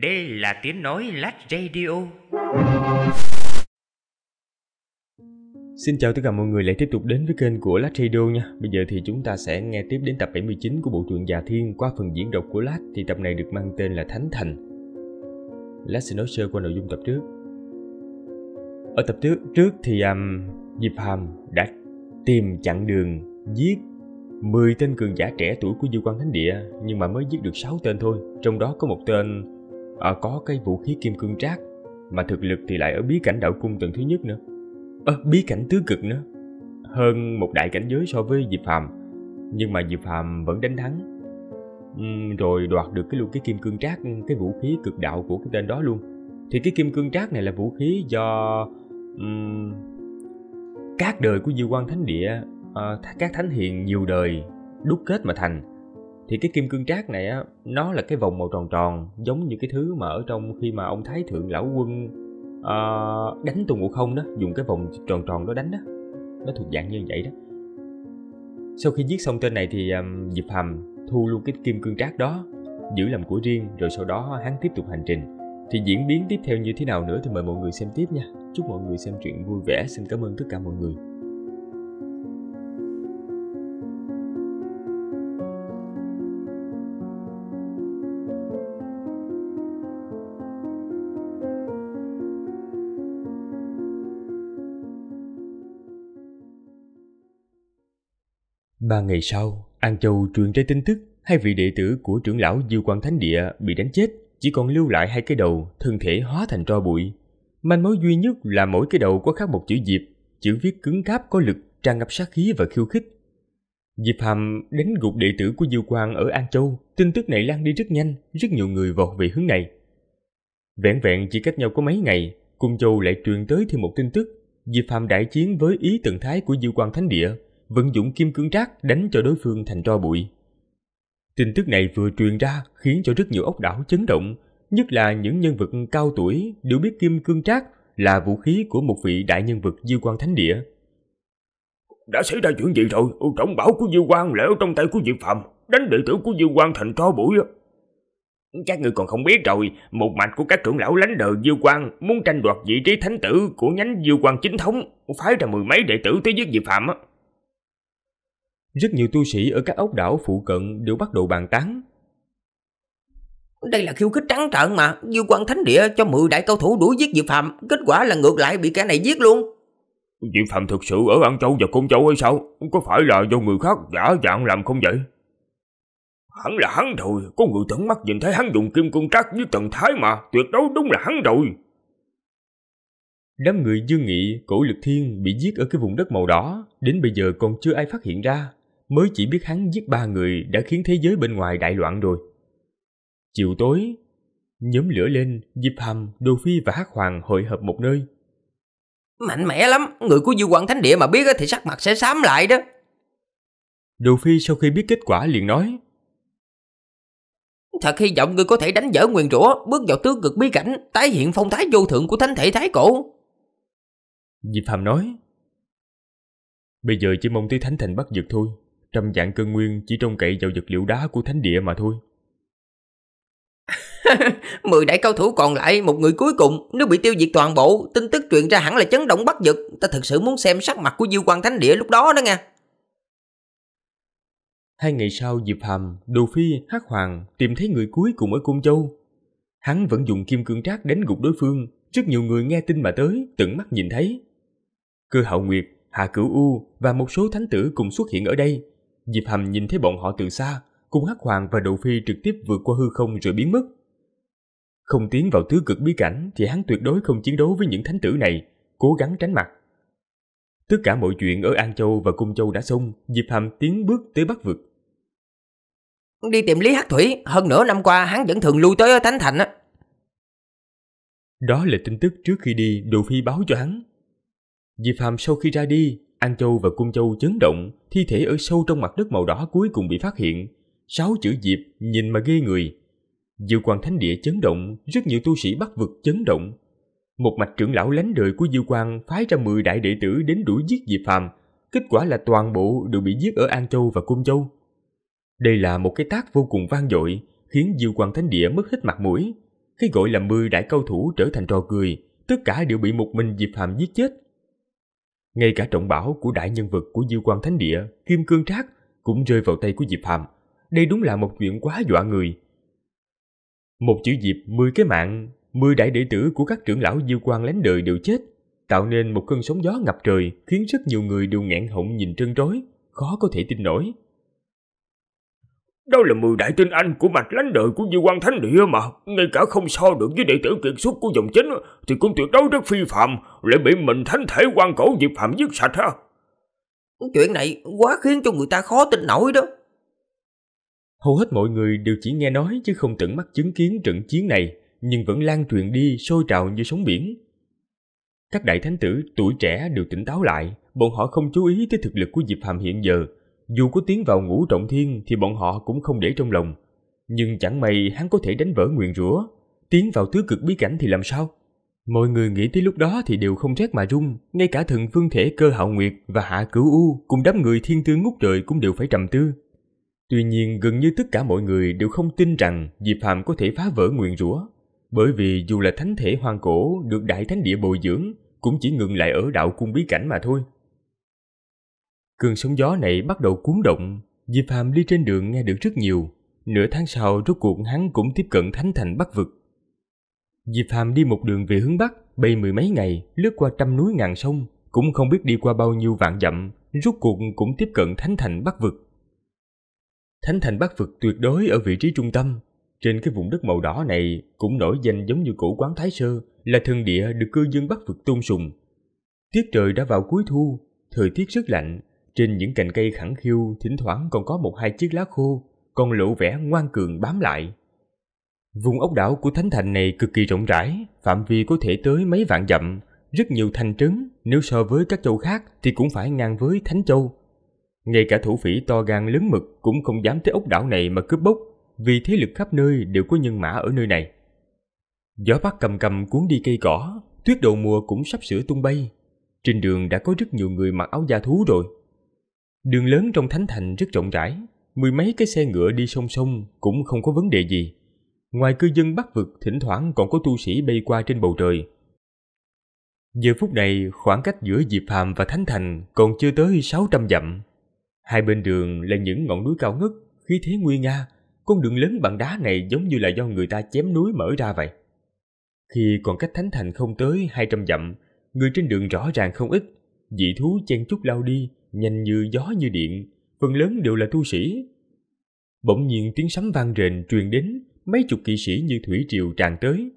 Đây là tiếng nói lát radio. Xin chào tất cả mọi người lại tiếp tục đến với kênh của Lát Radio nha. Bây giờ thì chúng ta sẽ nghe tiếp đến tập 79 của bộ truyện Già Thiên qua phần diễn đọc của Lát thì tập này được mang tên là Thánh Thành. Lát sẽ nói sơ qua nội dung tập trước. Ở tập trước trước thì um, Diệp Hàm đã tìm chặn đường giết 10 tên cường giả trẻ tuổi của Du Quan Thánh Địa nhưng mà mới giết được 6 tên thôi, trong đó có một tên à, có cây vũ khí kim cương trác mà thực lực thì lại ở bí cảnh đạo cung tầng thứ nhất nữa à, bí cảnh tứ cực nữa hơn một đại cảnh giới so với diệp phàm nhưng mà diệp phàm vẫn đánh thắng uhm, rồi đoạt được cái lưu cái kim cương trác cái vũ khí cực đạo của cái tên đó luôn thì cái kim cương trác này là vũ khí do um, các đời của diêu quan thánh địa uh, các thánh hiền nhiều đời đúc kết mà thành thì cái kim cương trác này á nó là cái vòng màu tròn tròn giống như cái thứ mà ở trong khi mà ông thái thượng lão quân uh, đánh tôn ngộ không đó dùng cái vòng tròn tròn đó đánh đó nó thuộc dạng như vậy đó sau khi giết xong tên này thì um, diệp hầm thu luôn cái kim cương trác đó giữ làm của riêng rồi sau đó hắn tiếp tục hành trình thì diễn biến tiếp theo như thế nào nữa thì mời mọi người xem tiếp nha chúc mọi người xem truyện vui vẻ xin cảm ơn tất cả mọi người Ba ngày sau, An Châu truyền ra tin tức hai vị đệ tử của trưởng lão Diêu Quang Thánh Địa bị đánh chết, chỉ còn lưu lại hai cái đầu, thân thể hóa thành tro bụi. Manh mối duy nhất là mỗi cái đầu có khắc một chữ Diệp, chữ viết cứng cáp có lực, tràn ngập sát khí và khiêu khích. Diệp Hàm đánh gục đệ tử của Diêu Quang ở An Châu, tin tức này lan đi rất nhanh, rất nhiều người vọt về hướng này. Vẹn vẹn chỉ cách nhau có mấy ngày, Cung Châu lại truyền tới thêm một tin tức, Diệp Hàm đại chiến với ý tận thái của Diêu Quang Thánh Địa, vận dụng kim cương trác đánh cho đối phương thành tro bụi. Tin tức này vừa truyền ra khiến cho rất nhiều ốc đảo chấn động, nhất là những nhân vật cao tuổi đều biết kim cương trác là vũ khí của một vị đại nhân vật diêu quan thánh địa. Đã xảy ra chuyện gì rồi? Trọng bảo của diêu quan lại ở trong tay của diệp phạm, đánh đệ tử của diêu quan thành tro bụi. Các người còn không biết rồi, một mạch của các trưởng lão lánh đời Diêu quan muốn tranh đoạt vị trí thánh tử của nhánh Diêu quan chính thống, phái ra mười mấy đệ tử tới giết Diệp Phạm á. Rất nhiều tu sĩ ở các ốc đảo phụ cận đều bắt đầu bàn tán. Đây là khiêu khích trắng trợn mà, diêu Quan Thánh Địa cho 10 đại cao thủ đuổi giết Diệp Phạm, kết quả là ngược lại bị cái này giết luôn. Diệp Phạm thực sự ở An Châu và Côn Châu hay sao? Có phải là do người khác giả dạng làm không vậy? Hắn là hắn rồi, có người tận mắt nhìn thấy hắn dùng kim cương trắc với Trần Thái mà, tuyệt đối đúng là hắn rồi. Đám người Dương Nghị, Cổ Lực Thiên bị giết ở cái vùng đất màu đỏ, đến bây giờ còn chưa ai phát hiện ra mới chỉ biết hắn giết ba người đã khiến thế giới bên ngoài đại loạn rồi. Chiều tối, nhóm lửa lên, Diệp Hàm, Đô Phi và Hắc Hoàng hội hợp một nơi. Mạnh mẽ lắm, người của Du Quang Thánh Địa mà biết thì sắc mặt sẽ xám lại đó. Đô Phi sau khi biết kết quả liền nói. Thật hy vọng người có thể đánh dở nguyền rủa, bước vào tứ cực bí cảnh, tái hiện phong thái vô thượng của thánh thể thái cổ. Diệp Hàm nói. Bây giờ chỉ mong tới thánh thành bắt dược thôi trăm vạn cân nguyên chỉ trông cậy vào vật liệu đá của thánh địa mà thôi. Mười đại cao thủ còn lại, một người cuối cùng, nếu bị tiêu diệt toàn bộ, tin tức truyền ra hẳn là chấn động bắt giật. Ta thật sự muốn xem sắc mặt của Diêu quan Thánh Địa lúc đó đó nha. Hai ngày sau, Diệp Hàm, Đồ Phi, Hắc Hoàng tìm thấy người cuối cùng ở Côn Châu. Hắn vẫn dùng kim cương trác đánh gục đối phương, trước nhiều người nghe tin mà tới, tận mắt nhìn thấy. Cơ hậu nguyệt, Hạ Cửu U và một số thánh tử cùng xuất hiện ở đây, Diệp Hầm nhìn thấy bọn họ từ xa, cung hắc hoàng và đậu phi trực tiếp vượt qua hư không rồi biến mất. Không tiến vào tứ cực bí cảnh thì hắn tuyệt đối không chiến đấu với những thánh tử này, cố gắng tránh mặt. Tất cả mọi chuyện ở An Châu và Cung Châu đã xong, Diệp Hầm tiến bước tới Bắc Vực. Đi tìm Lý Hắc Thủy, hơn nửa năm qua hắn vẫn thường lui tới ở Thánh Thành á. Đó là tin tức trước khi đi Đồ Phi báo cho hắn. Diệp Hàm sau khi ra đi, An Châu và Quân Châu chấn động, thi thể ở sâu trong mặt đất màu đỏ cuối cùng bị phát hiện. Sáu chữ Diệp nhìn mà ghê người. Diệu Quang Thánh Địa chấn động, rất nhiều tu sĩ bắt vực chấn động. Một mạch trưởng lão lánh đời của Diệu Quang phái ra 10 đại đệ tử đến đuổi giết Diệp Phàm, kết quả là toàn bộ đều bị giết ở An Châu và Cung Châu. Đây là một cái tác vô cùng vang dội, khiến Diêu Quang Thánh Địa mất hết mặt mũi. Khi gọi là mười đại cao thủ trở thành trò cười, tất cả đều bị một mình Diệp Phàm giết chết, ngay cả trọng bảo của đại nhân vật của Diêu Quan Thánh Địa, Kim Cương Trác cũng rơi vào tay của Diệp Hàm. Đây đúng là một chuyện quá dọa người. Một chữ Diệp mười cái mạng, mười đại đệ tử của các trưởng lão Diêu Quan lánh đời đều chết, tạo nên một cơn sóng gió ngập trời khiến rất nhiều người đều nghẹn họng nhìn trân trối, khó có thể tin nổi. Đó là mười đại tinh anh của mạch lãnh đời của Di quan Thánh Địa mà, ngay cả không so được với đệ tử kiệt xuất của dòng chính thì cũng tuyệt đối rất phi phạm, lại bị mình thánh thể quan cổ Diệp Phạm giết sạch ha. Chuyện này quá khiến cho người ta khó tin nổi đó. Hầu hết mọi người đều chỉ nghe nói chứ không tận mắt chứng kiến trận chiến này, nhưng vẫn lan truyền đi sôi trào như sóng biển. Các đại thánh tử tuổi trẻ đều tỉnh táo lại, bọn họ không chú ý tới thực lực của Diệp phạm hiện giờ, dù có tiến vào ngũ trọng thiên thì bọn họ cũng không để trong lòng. Nhưng chẳng may hắn có thể đánh vỡ nguyền rủa, tiến vào thứ cực bí cảnh thì làm sao? Mọi người nghĩ tới lúc đó thì đều không rét mà run, ngay cả thần phương thể cơ hạo nguyệt và hạ cửu u cùng đám người thiên tướng ngút trời cũng đều phải trầm tư. Tuy nhiên gần như tất cả mọi người đều không tin rằng Diệp Phàm có thể phá vỡ nguyền rủa, bởi vì dù là thánh thể hoang cổ được đại thánh địa bồi dưỡng cũng chỉ ngừng lại ở đạo cung bí cảnh mà thôi. Cơn sóng gió này bắt đầu cuốn động, Diệp Phàm đi trên đường nghe được rất nhiều. Nửa tháng sau rốt cuộc hắn cũng tiếp cận thánh thành Bắc vực. Diệp Phàm đi một đường về hướng Bắc, bay mười mấy ngày, lướt qua trăm núi ngàn sông, cũng không biết đi qua bao nhiêu vạn dặm, rốt cuộc cũng tiếp cận thánh thành Bắc vực. Thánh thành Bắc vực tuyệt đối ở vị trí trung tâm, trên cái vùng đất màu đỏ này cũng nổi danh giống như cổ quán Thái Sơ, là thần địa được cư dân Bắc vực tôn sùng. Tiết trời đã vào cuối thu, thời tiết rất lạnh, trên những cành cây khẳng khiu thỉnh thoảng còn có một hai chiếc lá khô, còn lộ vẻ ngoan cường bám lại. Vùng ốc đảo của Thánh Thành này cực kỳ rộng rãi, phạm vi có thể tới mấy vạn dặm, rất nhiều thành trấn, nếu so với các châu khác thì cũng phải ngang với Thánh Châu. Ngay cả thủ phỉ to gan lớn mực cũng không dám tới ốc đảo này mà cướp bóc, vì thế lực khắp nơi đều có nhân mã ở nơi này. Gió bắc cầm cầm cuốn đi cây cỏ, tuyết đầu mùa cũng sắp sửa tung bay. Trên đường đã có rất nhiều người mặc áo da thú rồi, Đường lớn trong thánh thành rất rộng rãi, mười mấy cái xe ngựa đi song song cũng không có vấn đề gì. Ngoài cư dân bắc vực thỉnh thoảng còn có tu sĩ bay qua trên bầu trời. Giờ phút này khoảng cách giữa Diệp Phàm và Thánh Thành còn chưa tới 600 dặm. Hai bên đường là những ngọn núi cao ngất, khí thế nguy nga, con đường lớn bằng đá này giống như là do người ta chém núi mở ra vậy. Khi còn cách Thánh Thành không tới 200 dặm, người trên đường rõ ràng không ít, dị thú chen chúc lao đi, nhanh như gió như điện, phần lớn đều là tu sĩ. Bỗng nhiên tiếng sấm vang rền truyền đến, mấy chục kỵ sĩ như thủy triều tràn tới.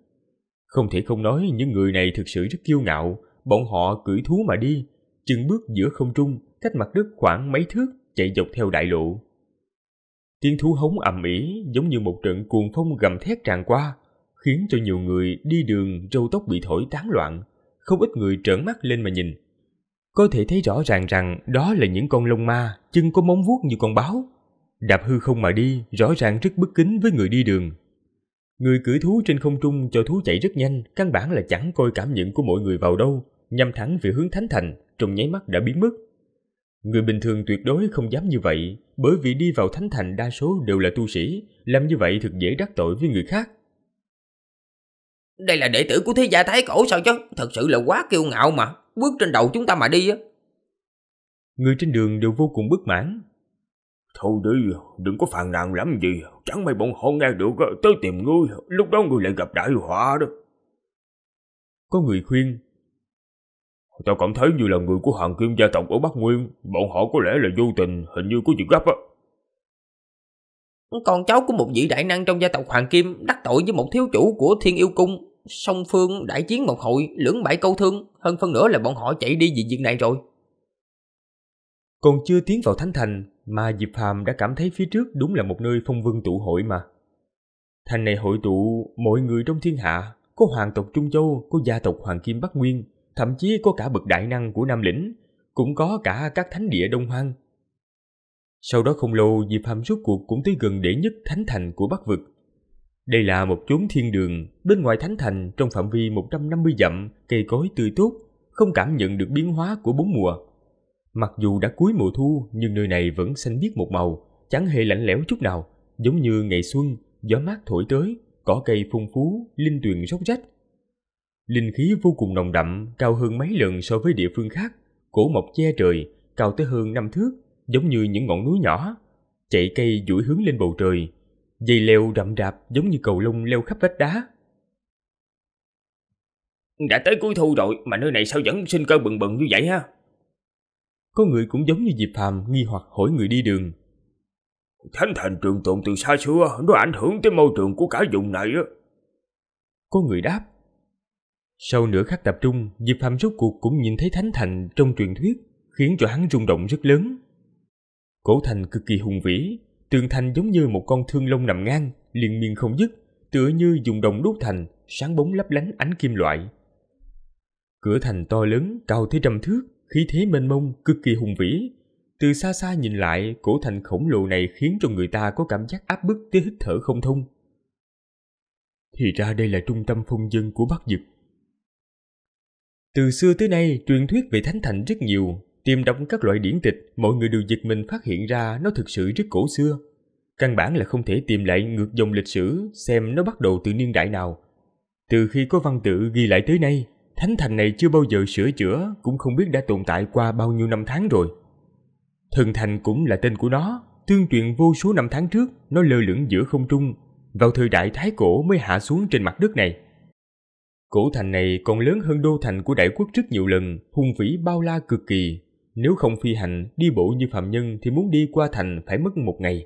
Không thể không nói những người này thực sự rất kiêu ngạo, bọn họ cưỡi thú mà đi, chừng bước giữa không trung, cách mặt đất khoảng mấy thước, chạy dọc theo đại lộ. Tiếng thú hống ầm ĩ giống như một trận cuồng phong gầm thét tràn qua, khiến cho nhiều người đi đường râu tóc bị thổi tán loạn, không ít người trợn mắt lên mà nhìn. Có thể thấy rõ ràng rằng đó là những con lông ma, chân có móng vuốt như con báo. Đạp hư không mà đi, rõ ràng rất bất kính với người đi đường. Người cưỡi thú trên không trung cho thú chạy rất nhanh, căn bản là chẳng coi cảm nhận của mọi người vào đâu, nhằm thẳng về hướng thánh thành, trong nháy mắt đã biến mất. Người bình thường tuyệt đối không dám như vậy, bởi vì đi vào thánh thành đa số đều là tu sĩ, làm như vậy thực dễ đắc tội với người khác. Đây là đệ tử của thế gia thái cổ sao chứ, thật sự là quá kiêu ngạo mà bước trên đầu chúng ta mà đi á. Người trên đường đều vô cùng bất mãn. Thôi đi, đừng có phàn nàn lắm gì, chẳng may bọn họ nghe được tới tìm ngươi, lúc đó ngươi lại gặp đại họa đó. Có người khuyên. Tao cảm thấy như là người của hàng kim gia tộc ở Bắc Nguyên, bọn họ có lẽ là vô tình, hình như có chuyện gấp á. Còn cháu của một vị đại năng trong gia tộc Hoàng Kim đắc tội với một thiếu chủ của Thiên Yêu Cung song phương đại chiến một hội lưỡng bại câu thương, hơn phân nửa là bọn họ chạy đi vì việc này rồi. Còn chưa tiến vào thánh thành mà Diệp Phàm đã cảm thấy phía trước đúng là một nơi phong vương tụ hội mà. Thành này hội tụ mọi người trong thiên hạ, có hoàng tộc Trung Châu, có gia tộc Hoàng Kim Bắc Nguyên, thậm chí có cả bậc đại năng của Nam Lĩnh, cũng có cả các thánh địa Đông Hoang. Sau đó không lâu, Diệp Phàm rốt cuộc cũng tới gần đệ nhất thánh thành của Bắc Vực, đây là một chốn thiên đường, bên ngoài thánh thành trong phạm vi 150 dặm, cây cối tươi tốt, không cảm nhận được biến hóa của bốn mùa. Mặc dù đã cuối mùa thu nhưng nơi này vẫn xanh biếc một màu, chẳng hề lạnh lẽo chút nào, giống như ngày xuân, gió mát thổi tới, cỏ cây phong phú, linh tuyền róc rách. Linh khí vô cùng nồng đậm, cao hơn mấy lần so với địa phương khác, cổ mộc che trời, cao tới hơn năm thước, giống như những ngọn núi nhỏ, chạy cây duỗi hướng lên bầu trời, dây leo rậm rạp giống như cầu lông leo khắp vách đá. Đã tới cuối thu rồi mà nơi này sao vẫn sinh cơ bừng bừng như vậy ha? Có người cũng giống như Diệp Phàm nghi hoặc hỏi người đi đường. Thánh thành trường tồn từ xa xưa, nó ảnh hưởng tới môi trường của cả vùng này á. Có người đáp. Sau nửa khắc tập trung, Diệp Phàm rốt cuộc cũng nhìn thấy thánh thành trong truyền thuyết, khiến cho hắn rung động rất lớn. Cổ thành cực kỳ hùng vĩ, Tường thành giống như một con thương lông nằm ngang, liên miên không dứt, tựa như dùng đồng đúc thành, sáng bóng lấp lánh ánh kim loại. Cửa thành to lớn, cao tới trăm thước, khí thế mênh mông, cực kỳ hùng vĩ. Từ xa xa nhìn lại, cổ thành khổng lồ này khiến cho người ta có cảm giác áp bức tới hít thở không thông. Thì ra đây là trung tâm phong dân của Bắc Dực. Từ xưa tới nay, truyền thuyết về Thánh Thành rất nhiều, Tìm đọc các loại điển tịch, mọi người đều giật mình phát hiện ra nó thực sự rất cổ xưa. Căn bản là không thể tìm lại ngược dòng lịch sử xem nó bắt đầu từ niên đại nào. Từ khi có văn tự ghi lại tới nay, thánh thành này chưa bao giờ sửa chữa, cũng không biết đã tồn tại qua bao nhiêu năm tháng rồi. Thần thành cũng là tên của nó, tương truyền vô số năm tháng trước, nó lơ lửng giữa không trung, vào thời đại Thái Cổ mới hạ xuống trên mặt đất này. Cổ thành này còn lớn hơn đô thành của đại quốc rất nhiều lần, hùng vĩ bao la cực kỳ, nếu không phi hành, đi bộ như phạm nhân thì muốn đi qua thành phải mất một ngày.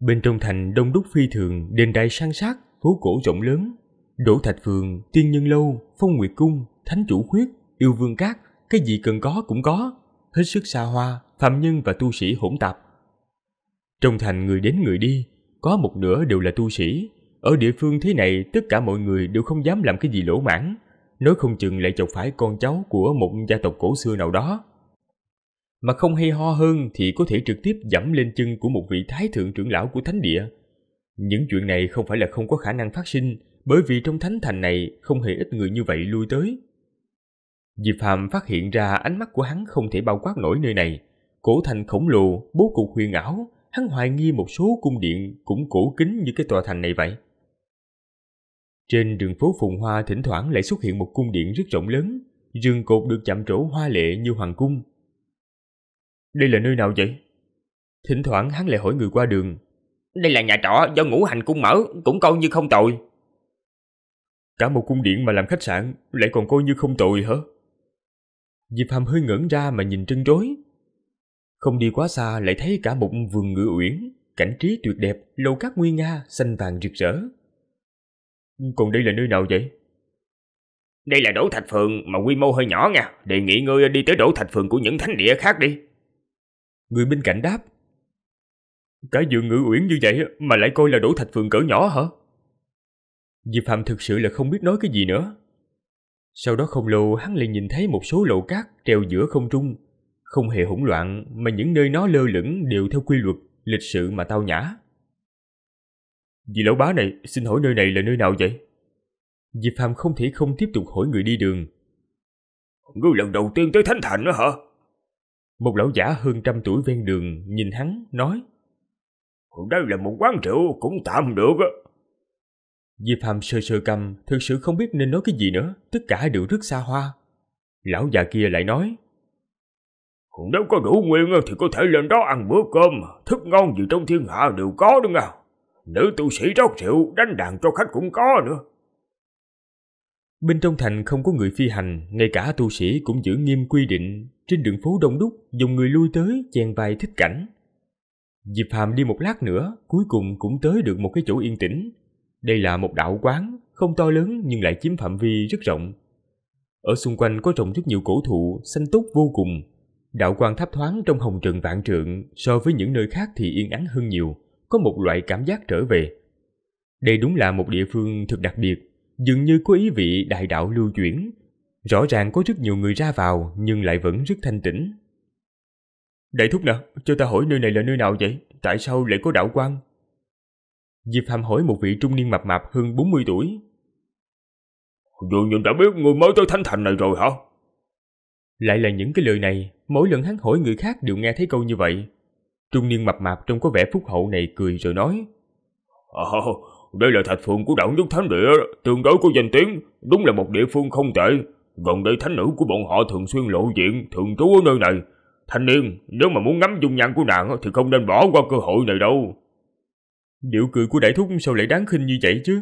Bên trong thành đông đúc phi thường, đền đài sang sát, phố cổ rộng lớn. Đỗ Thạch Phường, Tiên Nhân Lâu, Phong Nguyệt Cung, Thánh Chủ Khuyết, Yêu Vương Cát, cái gì cần có cũng có. Hết sức xa hoa, phạm nhân và tu sĩ hỗn tạp. Trong thành người đến người đi, có một nửa đều là tu sĩ. Ở địa phương thế này, tất cả mọi người đều không dám làm cái gì lỗ mãng. Nói không chừng lại chọc phải con cháu của một gia tộc cổ xưa nào đó mà không hay ho hơn thì có thể trực tiếp dẫm lên chân của một vị thái thượng trưởng lão của thánh địa. Những chuyện này không phải là không có khả năng phát sinh, bởi vì trong thánh thành này không hề ít người như vậy lui tới. Diệp Phàm phát hiện ra ánh mắt của hắn không thể bao quát nổi nơi này. Cổ thành khổng lồ, bố cục huyền ảo, hắn hoài nghi một số cung điện cũng cổ kính như cái tòa thành này vậy. Trên đường phố Phùng Hoa thỉnh thoảng lại xuất hiện một cung điện rất rộng lớn, rừng cột được chạm trổ hoa lệ như hoàng cung, đây là nơi nào vậy? Thỉnh thoảng hắn lại hỏi người qua đường. Đây là nhà trọ do ngũ hành cung mở, cũng coi như không tội. Cả một cung điện mà làm khách sạn lại còn coi như không tội hả? Diệp Hàm hơi ngẩn ra mà nhìn trân trối. Không đi quá xa lại thấy cả một vườn ngựa uyển, cảnh trí tuyệt đẹp, lầu cát nguy nga, xanh vàng rực rỡ. Còn đây là nơi nào vậy? Đây là đổ Thạch Phường mà quy mô hơi nhỏ nha, đề nghị ngươi đi tới đổ Thạch Phường của những thánh địa khác đi. Người bên cạnh đáp. cái giường ngự uyển như vậy mà lại coi là đổ thạch phường cỡ nhỏ hả? Diệp Phạm thực sự là không biết nói cái gì nữa. Sau đó không lâu hắn liền nhìn thấy một số lộ cát treo giữa không trung, không hề hỗn loạn mà những nơi nó lơ lửng đều theo quy luật, lịch sự mà tao nhã. Vị lão bá này, xin hỏi nơi này là nơi nào vậy? Diệp Phạm không thể không tiếp tục hỏi người đi đường. Ngươi lần đầu tiên tới Thánh Thành đó hả? Một lão giả hơn trăm tuổi ven đường nhìn hắn, nói Đây là một quán rượu cũng tạm được Diệp Hàm sơ sơ cầm, thực sự không biết nên nói cái gì nữa, tất cả đều rất xa hoa. Lão già kia lại nói Nếu có đủ nguyên thì có thể lên đó ăn bữa cơm, thức ngon gì trong thiên hạ đều có đúng không? Nữ tu sĩ rót rượu, đánh đàn cho khách cũng có nữa. Bên trong thành không có người phi hành, ngay cả tu sĩ cũng giữ nghiêm quy định trên đường phố đông đúc, dùng người lui tới chen vai thích cảnh. Diệp Phàm đi một lát nữa, cuối cùng cũng tới được một cái chỗ yên tĩnh. Đây là một đạo quán, không to lớn nhưng lại chiếm phạm vi rất rộng. Ở xung quanh có trồng rất nhiều cổ thụ, xanh tốt vô cùng. Đạo quan thấp thoáng trong hồng trần vạn trượng, so với những nơi khác thì yên ắng hơn nhiều, có một loại cảm giác trở về. Đây đúng là một địa phương thực đặc biệt, dường như có ý vị đại đạo lưu chuyển. Rõ ràng có rất nhiều người ra vào nhưng lại vẫn rất thanh tĩnh. Đại thúc nè, cho ta hỏi nơi này là nơi nào vậy? Tại sao lại có đạo quan? Diệp Phạm hỏi một vị trung niên mập mạp hơn 40 tuổi. Dù nhìn đã biết người mới tới Thánh Thành này rồi hả? Lại là những cái lời này, mỗi lần hắn hỏi người khác đều nghe thấy câu như vậy. Trung niên mập mạp trông có vẻ phúc hậu này cười rồi nói. Ồ, ờ, đây là thạch phường của đạo nhất thánh địa, tương đối có danh tiếng, đúng là một địa phương không tệ. Gần đây thánh nữ của bọn họ thường xuyên lộ diện, thường trú ở nơi này. Thanh niên, nếu mà muốn ngắm dung nhan của nàng thì không nên bỏ qua cơ hội này đâu. Điệu cười của đại thúc sao lại đáng khinh như vậy chứ?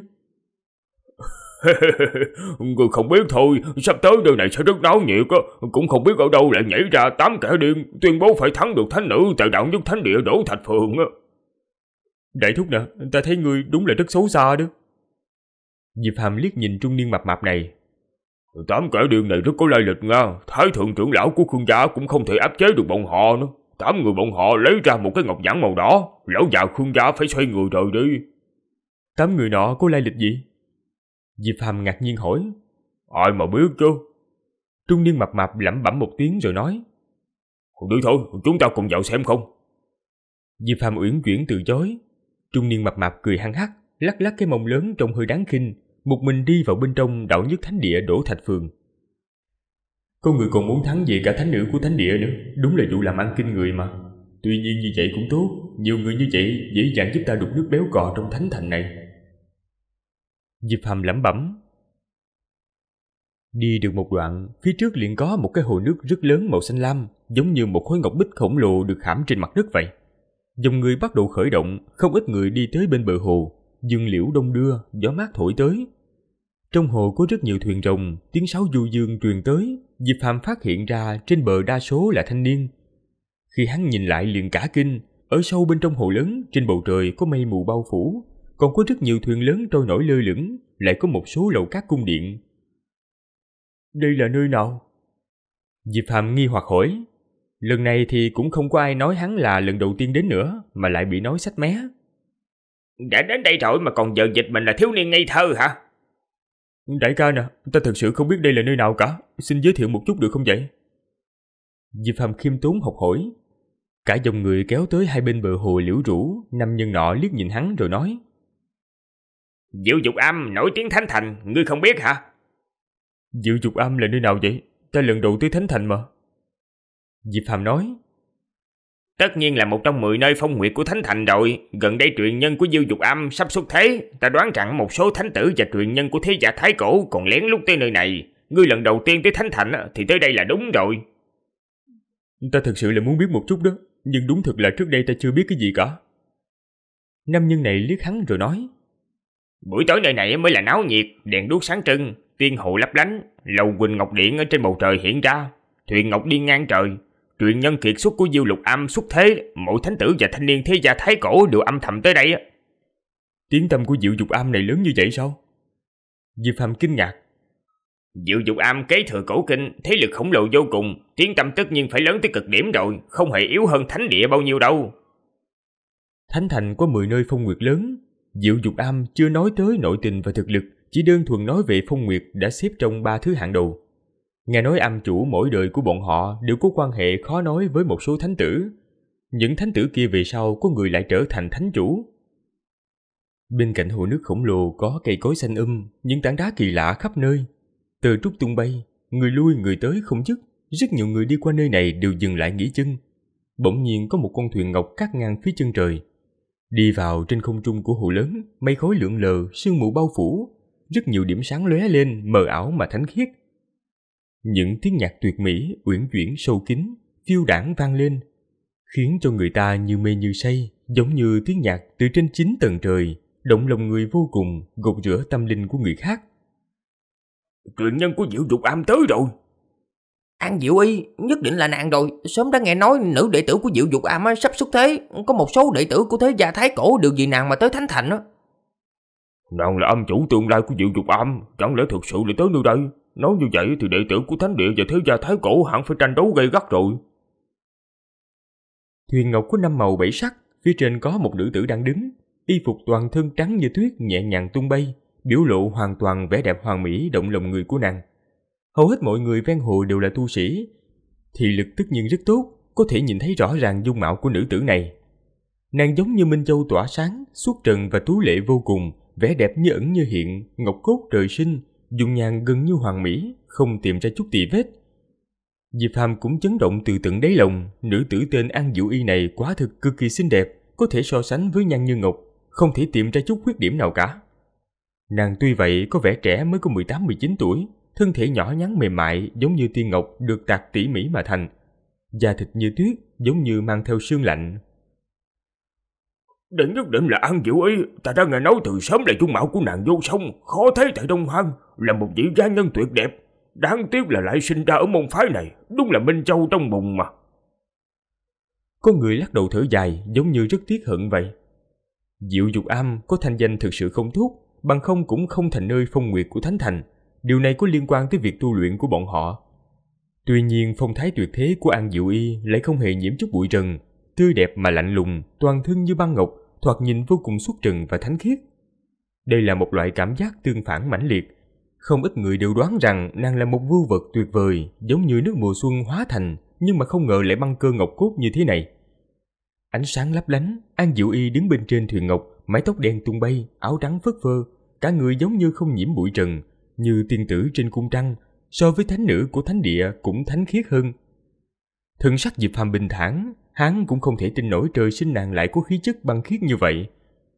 Người không biết thôi, sắp tới nơi này sẽ rất náo nhiệt á, cũng không biết ở đâu lại nhảy ra tám kẻ điên tuyên bố phải thắng được thánh nữ tại đạo nhất thánh địa đổ thạch phường á. Đại thúc nè, ta thấy ngươi đúng là rất xấu xa đó. Diệp Hàm liếc nhìn trung niên mập mạp này. Tám kẻ điên này rất có lai lịch nha, thái thượng trưởng lão của Khương gia cũng không thể áp chế được bọn họ nữa. Tám người bọn họ lấy ra một cái ngọc nhãn màu đỏ, lão già Khương gia phải xoay người rời đi. Tám người nọ có lai lịch gì? Diệp Hàm ngạc nhiên hỏi. Ai mà biết chứ? Trung niên mập mạp lẩm bẩm một tiếng rồi nói. Đi thôi, chúng ta cùng vào xem không? Diệp Hàm uyển chuyển từ chối. Trung niên mập mạp cười hăng hắc, lắc lắc cái mông lớn trông hơi đáng khinh, một mình đi vào bên trong đạo nhất thánh địa đổ thạch phường. Con người còn muốn thắng về cả thánh nữ của thánh địa nữa, đúng là vụ làm ăn kinh người mà. Tuy nhiên như vậy cũng tốt, nhiều người như vậy dễ dàng giúp ta đục nước béo cò trong thánh thành này. Diệp Hàm lẩm bẩm. Đi được một đoạn, phía trước liền có một cái hồ nước rất lớn màu xanh lam, giống như một khối ngọc bích khổng lồ được khảm trên mặt đất vậy. Dòng người bắt đầu khởi động, không ít người đi tới bên bờ hồ, dương liễu đông đưa, gió mát thổi tới. Trong hồ có rất nhiều thuyền rồng, tiếng sáo du dương truyền tới, Diệp Phạm phát hiện ra trên bờ đa số là thanh niên. Khi hắn nhìn lại liền cả kinh, ở sâu bên trong hồ lớn, trên bầu trời có mây mù bao phủ, còn có rất nhiều thuyền lớn trôi nổi lơ lửng, lại có một số lầu các cung điện. Đây là nơi nào? Diệp Phạm nghi hoặc hỏi. Lần này thì cũng không có ai nói hắn là lần đầu tiên đến nữa mà lại bị nói sách mé. Đã đến đây rồi mà còn giờ dịch mình là thiếu niên ngây thơ hả? Đại ca nè, ta thật sự không biết đây là nơi nào cả, xin giới thiệu một chút được không vậy? Diệp Phạm khiêm tốn học hỏi. Cả dòng người kéo tới hai bên bờ hồ liễu rủ năm nhân nọ liếc nhìn hắn rồi nói. Diệu Dục Âm, nổi tiếng Thánh Thành, ngươi không biết hả? Diệu Dục Âm là nơi nào vậy? Ta lần đầu tới Thánh Thành mà. Diệp Phàm nói. Tất nhiên là một trong mười nơi phong nguyệt của Thánh Thành rồi, gần đây truyền nhân của Diêu Dục Âm sắp xuất thế, ta đoán rằng một số thánh tử và truyền nhân của thế giả Thái Cổ còn lén lút tới nơi này, ngươi lần đầu tiên tới Thánh Thành thì tới đây là đúng rồi. Ta thật sự là muốn biết một chút đó, nhưng đúng thật là trước đây ta chưa biết cái gì cả. Nam nhân này liếc hắn rồi nói. Buổi tối nơi này mới là náo nhiệt, đèn đuốc sáng trưng, tiên hồ lấp lánh, lầu quỳnh ngọc điện ở trên bầu trời hiện ra, thuyền ngọc đi ngang trời, truyền nhân kiệt xuất của diêu lục âm xuất thế, mỗi thánh tử và thanh niên thế gia thái cổ đều âm thầm tới đây. Tiếng tâm của diệu dục âm này lớn như vậy sao? Diệp Phạm kinh ngạc. Diệu dục âm kế thừa cổ kinh, thế lực khổng lồ vô cùng, tiếng tâm tất nhiên phải lớn tới cực điểm rồi, không hề yếu hơn thánh địa bao nhiêu đâu. Thánh thành có 10 nơi phong nguyệt lớn, Diệu Dục âm chưa nói tới nội tình và thực lực, chỉ đơn thuần nói về phong nguyệt đã xếp trong ba thứ hạng đầu. Nghe nói âm chủ mỗi đời của bọn họ đều có quan hệ khó nói với một số thánh tử. Những thánh tử kia về sau có người lại trở thành thánh chủ. Bên cạnh hồ nước khổng lồ có cây cối xanh um, những tảng đá kỳ lạ khắp nơi. Từ trúc tung bay, người lui người tới không dứt, rất nhiều người đi qua nơi này đều dừng lại nghỉ chân. Bỗng nhiên có một con thuyền ngọc cắt ngang phía chân trời. Đi vào trên không trung của hồ lớn, mây khói lượn lờ, sương mù bao phủ, rất nhiều điểm sáng lóe lên mờ ảo mà thánh khiết những tiếng nhạc tuyệt mỹ uyển chuyển sâu kín phiêu đảng vang lên khiến cho người ta như mê như say giống như tiếng nhạc từ trên chín tầng trời động lòng người vô cùng gột rửa tâm linh của người khác truyền nhân của diệu dục am tới rồi an diệu y nhất định là nàng rồi sớm đã nghe nói nữ đệ tử của diệu dục am sắp xuất thế có một số đệ tử của thế gia thái cổ đều vì nàng mà tới thánh thành á nàng là âm chủ tương lai của diệu dục am chẳng lẽ thực sự lại tới nơi đây Nói như vậy thì đệ tử của Thánh Địa và Thế gia Thái Cổ hẳn phải tranh đấu gây gắt rồi. Thuyền ngọc có năm màu bảy sắc, phía trên có một nữ tử đang đứng, y phục toàn thân trắng như tuyết nhẹ nhàng tung bay, biểu lộ hoàn toàn vẻ đẹp hoàn mỹ động lòng người của nàng. Hầu hết mọi người ven hồ đều là tu sĩ, thì lực tất nhiên rất tốt, có thể nhìn thấy rõ ràng dung mạo của nữ tử này. Nàng giống như minh châu tỏa sáng, suốt trần và tú lệ vô cùng, vẻ đẹp như ẩn như hiện, ngọc cốt trời sinh, dung nhan gần như hoàn mỹ, không tìm ra chút tỳ vết. Diệp Phàm cũng chấn động từ tận đáy lòng, nữ tử tên An Diệu Y này quá thực cực kỳ xinh đẹp, có thể so sánh với Nhan Như Ngọc, không thể tìm ra chút khuyết điểm nào cả. Nàng tuy vậy có vẻ trẻ mới có 18-19 tuổi, thân thể nhỏ nhắn mềm mại giống như tiên ngọc được tạc tỉ mỉ mà thành. Da thịt như tuyết, giống như mang theo sương lạnh, Định nhất định là An Diệu Y, ta đã nghe nói từ sớm là dung mạo của nàng vô song, khó thấy tại Đông Hoang, là một vị gia nhân tuyệt đẹp. Đáng tiếc là lại sinh ra ở môn phái này, đúng là Minh Châu trong bụng mà. Có người lắc đầu thở dài giống như rất tiếc hận vậy. Diệu Dục Am có thanh danh thực sự không thuốc, bằng không cũng không thành nơi phong nguyệt của Thánh Thành. Điều này có liên quan tới việc tu luyện của bọn họ. Tuy nhiên phong thái tuyệt thế của An Diệu Y lại không hề nhiễm chút bụi rừng tươi đẹp mà lạnh lùng, toàn thân như băng ngọc, thoạt nhìn vô cùng xuất trần và thánh khiết. Đây là một loại cảm giác tương phản mãnh liệt. Không ít người đều đoán rằng nàng là một vưu vật tuyệt vời, giống như nước mùa xuân hóa thành, nhưng mà không ngờ lại băng cơ ngọc cốt như thế này. Ánh sáng lấp lánh, An Diệu Y đứng bên trên thuyền ngọc, mái tóc đen tung bay, áo trắng phất phơ, cả người giống như không nhiễm bụi trần, như tiên tử trên cung trăng, so với thánh nữ của thánh địa cũng thánh khiết hơn. Thần sắc Diệp Phàm bình thản, Hắn cũng không thể tin nổi trời sinh nàng lại có khí chất băng khiết như vậy.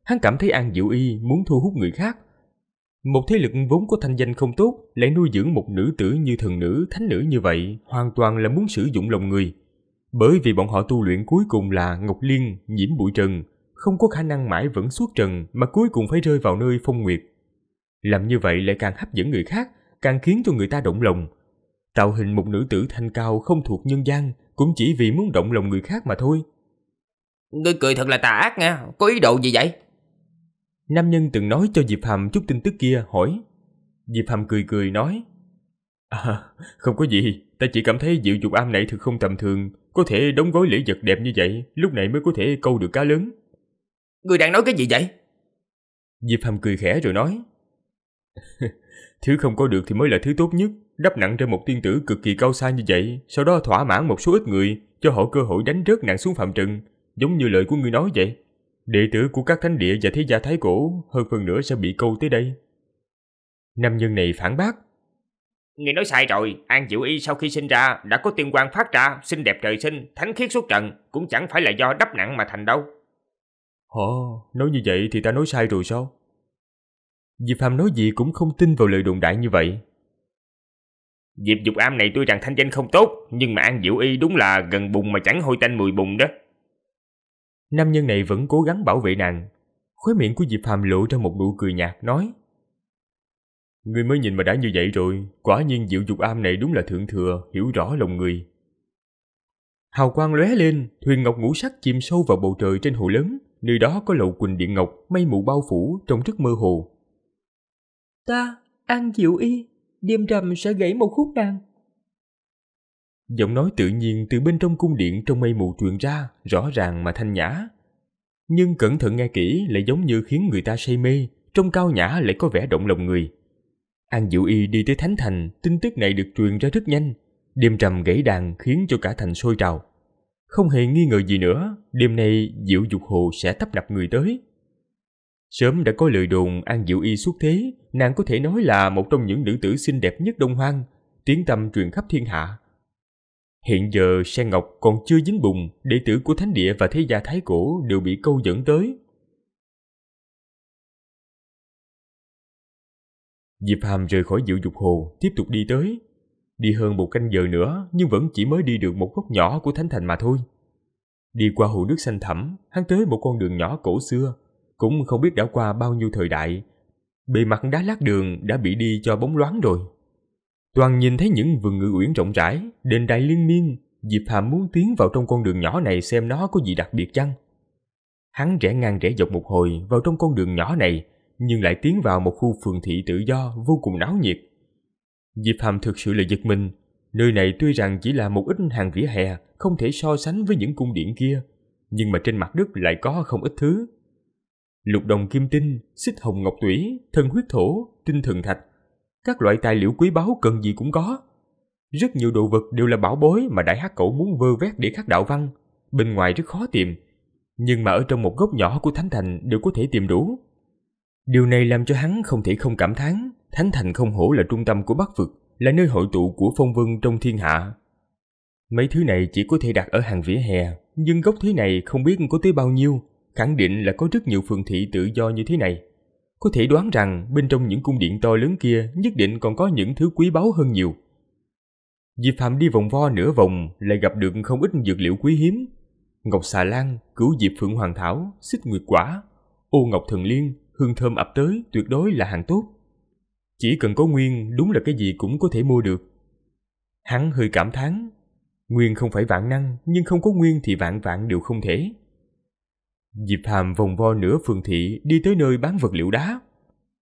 Hắn cảm thấy An Diệu Y muốn thu hút người khác. Một thế lực vốn có thanh danh không tốt lại nuôi dưỡng một nữ tử như thần nữ, thánh nữ như vậy hoàn toàn là muốn sử dụng lòng người. Bởi vì bọn họ tu luyện cuối cùng là Ngọc Liên, nhiễm bụi trần, không có khả năng mãi vẫn suốt trần mà cuối cùng phải rơi vào nơi phong nguyệt. Làm như vậy lại càng hấp dẫn người khác, càng khiến cho người ta động lòng. Tạo hình một nữ tử thanh cao không thuộc nhân gian cũng chỉ vì muốn động lòng người khác mà thôi. Ngươi cười thật là tà ác nha, có ý đồ gì vậy? Nam nhân từng nói cho Diệp Hàm chút tin tức kia hỏi. Diệp Hàm cười cười nói. À, không có gì, ta chỉ cảm thấy dịu dục am này thật không tầm thường, có thể đóng gói lễ vật đẹp như vậy, lúc này mới có thể câu được cá lớn. Ngươi đang nói cái gì vậy? Diệp Hàm cười khẽ rồi nói. thứ không có được thì mới là thứ tốt nhất, đắp nặng trên một tiên tử cực kỳ cao xa như vậy, sau đó thỏa mãn một số ít người, cho họ cơ hội đánh rớt nặng xuống phạm trừng, giống như lời của ngươi nói vậy. Đệ tử của các thánh địa và thế gia thái cổ hơn phần nữa sẽ bị câu tới đây. Nam nhân này phản bác. Ngươi nói sai rồi, An Diệu Y sau khi sinh ra đã có tiên quan phát ra, xinh đẹp trời sinh, thánh khiết xuất trần, cũng chẳng phải là do đắp nặng mà thành đâu. Ồ, nói như vậy thì ta nói sai rồi sao? Diệp Phạm nói gì cũng không tin vào lời đồn đại như vậy, Diệp dục am này tôi rằng thanh danh không tốt, nhưng mà An Diệu Y đúng là gần bùng mà chẳng hôi tanh mùi bùng đó. Nam nhân này vẫn cố gắng bảo vệ nàng. Khóe miệng của Diệp Hàm lộ ra một nụ cười nhạt nói. Người mới nhìn mà đã như vậy rồi, quả nhiên Diệu dục am này đúng là thượng thừa, hiểu rõ lòng người. Hào quang lóe lên, thuyền ngọc ngũ sắc chìm sâu vào bầu trời trên hồ lớn, nơi đó có lậu quỳnh điện ngọc, mây mù bao phủ, trông rất mơ hồ. Ta, An Diệu Y, đêm rằm sẽ gãy một khúc đàn. Giọng nói tự nhiên từ bên trong cung điện trong mây mù truyền ra, rõ ràng mà thanh nhã. Nhưng cẩn thận nghe kỹ lại giống như khiến người ta say mê, trong cao nhã lại có vẻ động lòng người. An Diệu Y đi tới Thánh Thành, tin tức này được truyền ra rất nhanh. Đêm rằm gãy đàn khiến cho cả thành sôi trào. Không hề nghi ngờ gì nữa, đêm nay Diệu Dục Hồ sẽ tấp nập người tới. Sớm đã có lời đồn An Diệu Y xuất thế, nàng có thể nói là một trong những nữ tử xinh đẹp nhất Đông Hoang, tiếng tâm truyền khắp thiên hạ. Hiện giờ Sen Ngọc còn chưa dính bùng, đệ tử của Thánh Địa và Thế gia Thái Cổ đều bị câu dẫn tới. Diệp Hàm rời khỏi Diệu Dục Hồ, tiếp tục đi tới. Đi hơn một canh giờ nữa nhưng vẫn chỉ mới đi được một góc nhỏ của Thánh Thành mà thôi. Đi qua hồ nước xanh thẳm, hắn tới một con đường nhỏ cổ xưa, cũng không biết đã qua bao nhiêu thời đại, bề mặt đá lát đường đã bị đi cho bóng loáng rồi. Toàn nhìn thấy những vườn ngự uyển rộng rãi, đền đài liên miên, Diệp Hàm muốn tiến vào trong con đường nhỏ này xem nó có gì đặc biệt chăng. Hắn rẽ ngang rẽ dọc một hồi vào trong con đường nhỏ này, nhưng lại tiến vào một khu phường thị tự do vô cùng náo nhiệt. Diệp Hàm thực sự là giật mình, nơi này tuy rằng chỉ là một ít hàng vỉa hè, không thể so sánh với những cung điện kia, nhưng mà trên mặt đất lại có không ít thứ lục đồng kim tinh, xích hồng ngọc tủy, thân huyết thổ, tinh thần thạch. Các loại tài liệu quý báu cần gì cũng có. Rất nhiều đồ vật đều là bảo bối mà đại hắc cẩu muốn vơ vét để khắc đạo văn. Bên ngoài rất khó tìm, nhưng mà ở trong một góc nhỏ của Thánh Thành đều có thể tìm đủ. Điều này làm cho hắn không thể không cảm thán, Thánh Thành không hổ là trung tâm của Bắc Vực, là nơi hội tụ của phong vân trong thiên hạ. Mấy thứ này chỉ có thể đặt ở hàng vỉa hè, nhưng gốc thứ này không biết có tới bao nhiêu, khẳng định là có rất nhiều phường thị tự do như thế này. Có thể đoán rằng bên trong những cung điện to lớn kia nhất định còn có những thứ quý báu hơn nhiều. Diệp Phạm đi vòng vo nửa vòng lại gặp được không ít dược liệu quý hiếm. Ngọc xà lan, cửu diệp phượng hoàng thảo, xích nguyệt quả, ô ngọc thần liên, hương thơm ập tới tuyệt đối là hàng tốt. Chỉ cần có Nguyên đúng là cái gì cũng có thể mua được. Hắn hơi cảm thán, Nguyên không phải vạn năng nhưng không có Nguyên thì vạn vạn đều không thể. Diệp Hàm vòng vo nửa phường thị đi tới nơi bán vật liệu đá.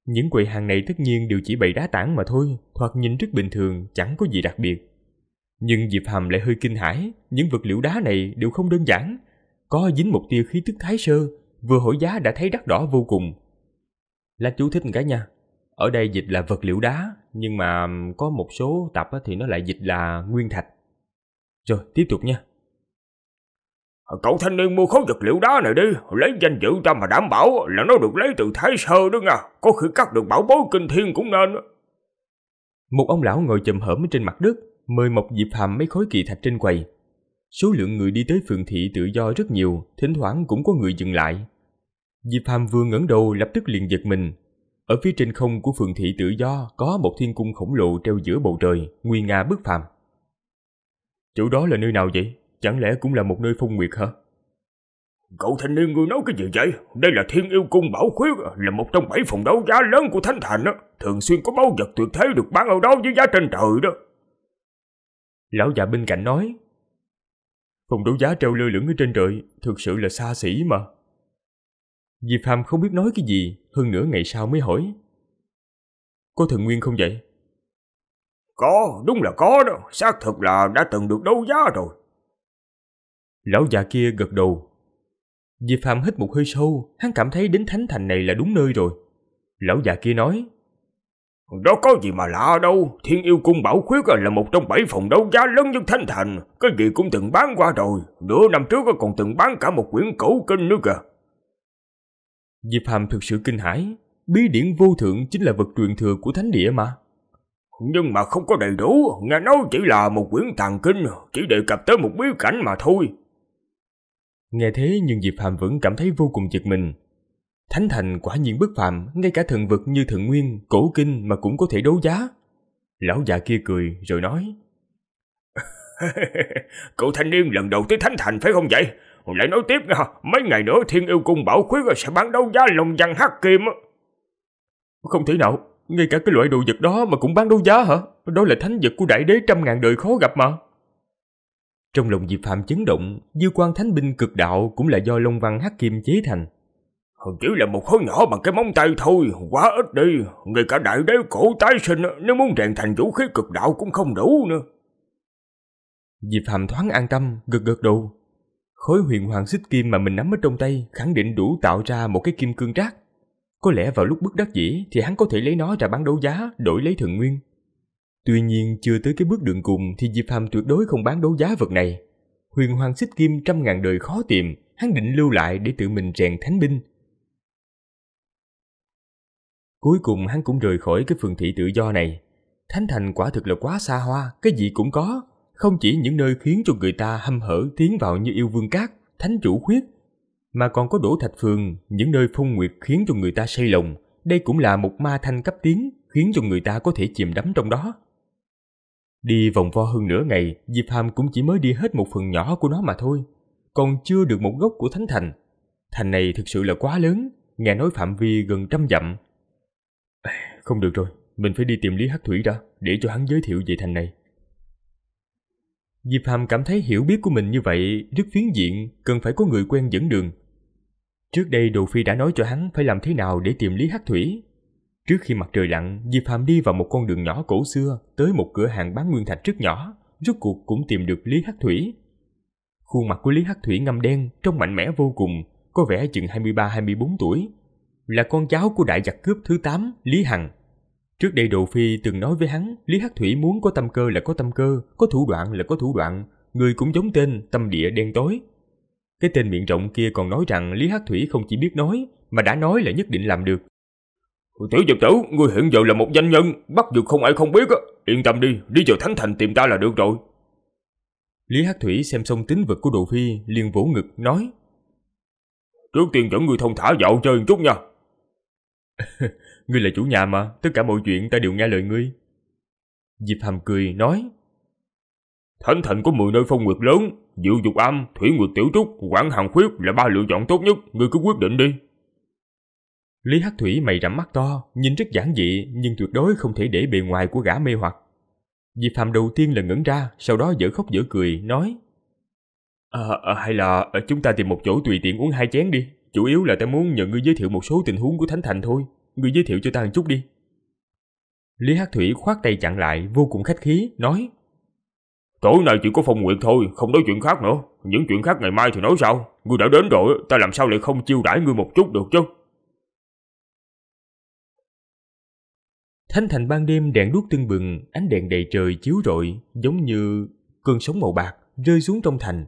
Những quầy hàng này tất nhiên đều chỉ bày đá tảng mà thôi, thoạt nhìn rất bình thường, chẳng có gì đặc biệt. Nhưng Diệp Hàm lại hơi kinh hãi, những vật liệu đá này đều không đơn giản. Có dính một tia khí tức thái sơ, vừa hỏi giá đã thấy đắt đỏ vô cùng. Là chú thích cái nha, ở đây dịch là vật liệu đá, nhưng mà có một số tập thì nó lại dịch là nguyên thạch. Rồi, tiếp tục nha. Cậu thanh niên mua khối vật liệu đá này đi, lấy danh dự ta mà đảm bảo là nó được lấy từ thái sơ đó nha, có khi cắt được bảo bối kinh thiên cũng nên. Một ông lão ngồi chầm hởm trên mặt đất, mời Mộc Diệp Hàm mấy khối kỳ thạch trên quầy. Số lượng người đi tới phường thị tự do rất nhiều, thỉnh thoảng cũng có người dừng lại. Diệp Hàm vừa ngẩng đầu lập tức liền giật mình. Ở phía trên không của phường thị tự do có một thiên cung khổng lồ treo giữa bầu trời, nguy nga bức phàm. Chỗ đó là nơi nào vậy? chẳng lẽ cũng là một nơi phong nguyệt hả? Cậu thanh niên ngươi nói cái gì vậy? Đây là thiên yêu cung bảo khuyết, là một trong bảy phòng đấu giá lớn của Thánh Thành. Đó. Thường xuyên có báu vật tuyệt thế được bán ở đó với giá trên trời đó. Lão già bên cạnh nói, Phòng đấu giá treo lơ lửng ở trên trời, thực sự là xa xỉ mà. Diệp Phàm không biết nói cái gì, hơn nửa ngày sau mới hỏi. Có thần nguyên không vậy? Có, đúng là có đó, xác thực là đã từng được đấu giá rồi. Lão già kia gật đầu. Diệp Phạm hít một hơi sâu, hắn cảm thấy đến thánh thành này là đúng nơi rồi. Lão già kia nói. Đó có gì mà lạ đâu, thiên yêu cung bảo khuyết là một trong bảy phòng đấu giá lớn nhất thánh thành, cái gì cũng từng bán qua rồi, nửa năm trước còn từng bán cả một quyển cổ kinh nữa kìa. Diệp Hàm thực sự kinh hãi, bí điển vô thượng chính là vật truyền thừa của thánh địa mà. Nhưng mà không có đầy đủ, nghe nói chỉ là một quyển tàng kinh, chỉ đề cập tới một bí cảnh mà thôi, Nghe thế nhưng Diệp Phàm vẫn cảm thấy vô cùng giật mình. Thánh thành quả nhiên bất phạm, ngay cả thần vực như thần nguyên, cổ kinh mà cũng có thể đấu giá. Lão già kia cười rồi nói. Cậu thanh niên lần đầu tới thánh thành phải không vậy? Lại nói tiếp nha, mấy ngày nữa thiên yêu cung bảo khuyết sẽ bán đấu giá lồng văn hắc kim. Không thể nào, ngay cả cái loại đồ vật đó mà cũng bán đấu giá hả? Đó là thánh vật của đại đế trăm ngàn đời khó gặp mà. Trong lòng Diệp Phạm chấn động, dư quan thánh binh cực đạo cũng là do Long Văn Hắc Kim chế thành. Chỉ là một khối nhỏ bằng cái móng tay thôi, quá ít đi. người cả đại đế cổ tái sinh nếu muốn rèn thành vũ khí cực đạo cũng không đủ nữa. Diệp Phạm thoáng an tâm, gật gật đầu. Khối huyền hoàng xích kim mà mình nắm ở trong tay khẳng định đủ tạo ra một cái kim cương rác Có lẽ vào lúc bức đắc dĩ thì hắn có thể lấy nó ra bán đấu giá đổi lấy thượng nguyên Tuy nhiên chưa tới cái bước đường cùng thì Diệp Phàm tuyệt đối không bán đấu giá vật này. Huyền Hoàng Xích Kim trăm ngàn đời khó tìm, hắn định lưu lại để tự mình rèn thánh binh. Cuối cùng hắn cũng rời khỏi cái phường thị tự do này. Thánh thành quả thực là quá xa hoa, cái gì cũng có, không chỉ những nơi khiến cho người ta hâm hở tiến vào như yêu vương cát, thánh chủ khuyết, mà còn có đổ thạch phường, những nơi phong nguyệt khiến cho người ta say lòng. Đây cũng là một ma thanh cấp tiến khiến cho người ta có thể chìm đắm trong đó. Đi vòng vo hơn nửa ngày, Diệp Hàm cũng chỉ mới đi hết một phần nhỏ của nó mà thôi, còn chưa được một góc của thánh thành. Thành này thực sự là quá lớn, nghe nói phạm vi gần trăm dặm. Không được rồi, mình phải đi tìm Lý Hắc Thủy ra để cho hắn giới thiệu về thành này. Diệp Hàm cảm thấy hiểu biết của mình như vậy rất phiến diện, cần phải có người quen dẫn đường. Trước đây Đồ Phi đã nói cho hắn phải làm thế nào để tìm Lý Hắc Thủy, Trước khi mặt trời lặn, Diệp Phạm đi vào một con đường nhỏ cổ xưa, tới một cửa hàng bán nguyên thạch rất nhỏ, rốt cuộc cũng tìm được Lý Hắc Thủy. Khuôn mặt của Lý Hắc Thủy ngâm đen, trông mạnh mẽ vô cùng, có vẻ chừng 23-24 tuổi. Là con cháu của đại giặc cướp thứ 8, Lý Hằng. Trước đây Đồ Phi từng nói với hắn, Lý Hắc Thủy muốn có tâm cơ là có tâm cơ, có thủ đoạn là có thủ đoạn, người cũng giống tên, tâm địa đen tối. Cái tên miệng rộng kia còn nói rằng Lý Hắc Thủy không chỉ biết nói, mà đã nói là nhất định làm được tử dược tử, ngươi hiện giờ là một danh nhân, bắt được không ai không biết á. Yên tâm đi, đi vào Thánh Thành tìm ta là được rồi. Lý Hắc Thủy xem xong tính vực của Đồ Phi, liền vỗ ngực, nói. Trước tiên dẫn ngươi thông thả dạo chơi một chút nha. ngươi là chủ nhà mà, tất cả mọi chuyện ta đều nghe lời ngươi. Diệp Hàm cười, nói. Thánh Thành có 10 nơi phong nguyệt lớn, Diệu Dục âm, Thủy Nguyệt Tiểu Trúc, Quảng Hàng Khuyết là ba lựa chọn tốt nhất, ngươi cứ quyết định đi. Lý Hắc Thủy mày rậm mắt to, nhìn rất giản dị nhưng tuyệt đối không thể để bề ngoài của gã mê hoặc. Diệp Phạm đầu tiên là ngẩn ra, sau đó dở khóc dở cười, nói à, à, Hay là ờ, chúng ta tìm một chỗ tùy tiện uống hai chén đi, chủ yếu là ta muốn nhờ ngươi giới thiệu một số tình huống của Thánh Thành thôi, ngươi giới thiệu cho ta một chút đi. Lý Hắc Thủy khoát tay chặn lại, vô cùng khách khí, nói Tối nay chỉ có phong nguyện thôi, không nói chuyện khác nữa, những chuyện khác ngày mai thì nói sao, ngươi đã đến rồi, ta làm sao lại không chiêu đãi ngươi một chút được chứ. Thanh thành ban đêm đèn đuốc tưng bừng, ánh đèn đầy trời chiếu rọi, giống như cơn sóng màu bạc rơi xuống trong thành.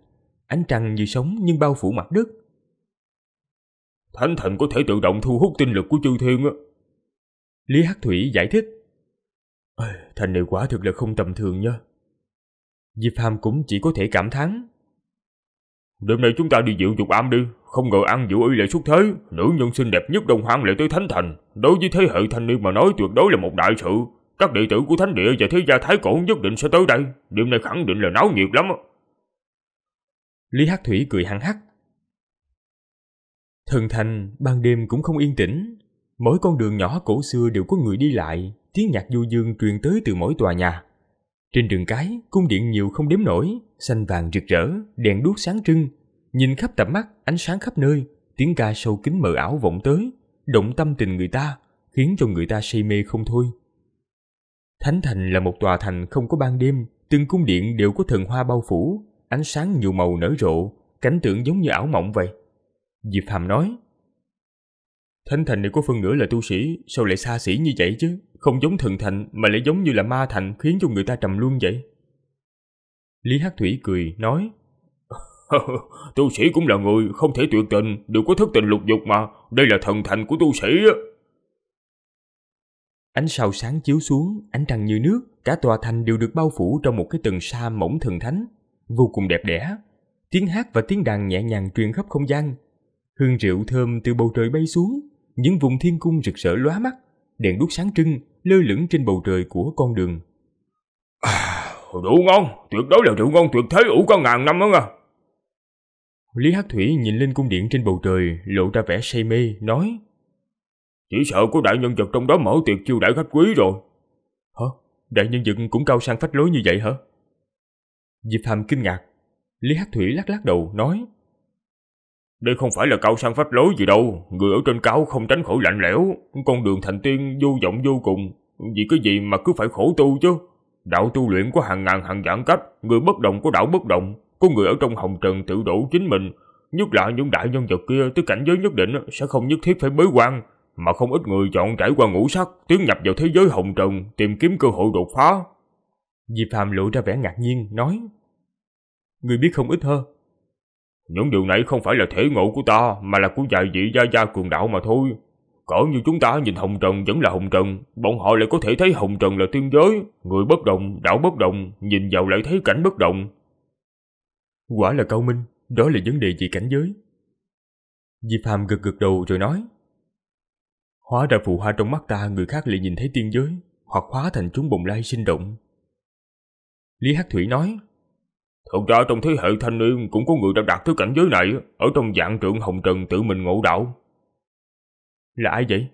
Ánh trăng như sóng nhưng bao phủ mặt đất. Thanh thành có thể tự động thu hút tinh lực của chư thiên á. Lý Hắc Thủy giải thích. Thành này quả thực là không tầm thường nha. Diệp Hàm cũng chỉ có thể cảm thán Đêm nay chúng ta đi dịu dục am đi, không ngờ ăn dịu y lại xuất thế, nữ nhân xinh đẹp nhất Đông Hoang lại tới Thánh Thành, đối với thế hệ thanh niên mà nói tuyệt đối là một đại sự. Các đệ tử của Thánh Địa và Thế gia Thái Cổ nhất định sẽ tới đây, đêm nay khẳng định là náo nhiệt lắm. Lý Hắc Thủy cười hăng hắc. Thần thành ban đêm cũng không yên tĩnh, mỗi con đường nhỏ cổ xưa đều có người đi lại, tiếng nhạc du dương truyền tới từ mỗi tòa nhà. Trên đường cái, cung điện nhiều không đếm nổi, xanh vàng rực rỡ, đèn đuốc sáng trưng. Nhìn khắp tầm mắt, ánh sáng khắp nơi, tiếng ca sâu kín mờ ảo vọng tới, động tâm tình người ta, khiến cho người ta say mê không thôi. Thánh thành là một tòa thành không có ban đêm, từng cung điện đều có thần hoa bao phủ, ánh sáng nhiều màu nở rộ, cảnh tượng giống như ảo mộng vậy. Diệp Hàm nói, Thánh thành này của phân nửa là tu sĩ, sao lại xa xỉ như vậy chứ? Không giống thần thành mà lại giống như là ma thành khiến cho người ta trầm luôn vậy. Lý Hắc Thủy cười, nói Tu sĩ cũng là người, không thể tuyệt tình, đều có thất tình lục dục mà, đây là thần thành của tu sĩ á. Ánh sao sáng chiếu xuống, ánh trăng như nước, cả tòa thành đều được bao phủ trong một cái tầng sa mỏng thần thánh, vô cùng đẹp đẽ. Tiếng hát và tiếng đàn nhẹ nhàng truyền khắp không gian. Hương rượu thơm từ bầu trời bay xuống, những vùng thiên cung rực rỡ lóa mắt, đèn đuốc sáng trưng lơ lửng trên bầu trời của con đường. À, rượu ngon, tuyệt đối là rượu ngon tuyệt thế ủ có ngàn năm đó nha. Lý Hắc Thủy nhìn lên cung điện trên bầu trời, lộ ra vẻ say mê, nói Chỉ sợ có đại nhân vật trong đó mở tiệc chiêu đãi khách quý rồi. Hả? Đại nhân vật cũng cao sang phách lối như vậy hả? Diệp Hàm kinh ngạc. Lý Hắc Thủy lắc lắc đầu, nói đây không phải là cao sang pháp lối gì đâu, người ở trên cao không tránh khỏi lạnh lẽo, con đường thành tiên vô vọng vô cùng, vì cái gì mà cứ phải khổ tu chứ. Đạo tu luyện có hàng ngàn hàng vạn cách, người bất động có đạo bất động, có người ở trong hồng trần tự độ chính mình. Nhất là những đại nhân vật kia tới cảnh giới nhất định sẽ không nhất thiết phải bế quan, mà không ít người chọn trải qua ngũ sắc, tiến nhập vào thế giới hồng trần, tìm kiếm cơ hội đột phá. Diệp Phạm lộ ra vẻ ngạc nhiên, nói Người biết không ít hơn, những điều này không phải là thể ngộ của ta mà là của vài vị gia gia cường đạo mà thôi. Cỡ như chúng ta nhìn Hồng Trần vẫn là Hồng Trần, bọn họ lại có thể thấy Hồng Trần là tiên giới, người bất động, đạo bất động, nhìn vào lại thấy cảnh bất động. Quả là cao minh, đó là vấn đề về cảnh giới. Di Hàm gật gật đầu rồi nói. Hóa ra phụ hoa trong mắt ta người khác lại nhìn thấy tiên giới, hoặc hóa thành chúng bồng lai sinh động. Lý Hắc Thủy nói. Thật ra trong thế hệ thanh niên cũng có người đã đạt tới cảnh giới này ở trong dạng trượng hồng trần tự mình ngộ đạo. Là ai vậy?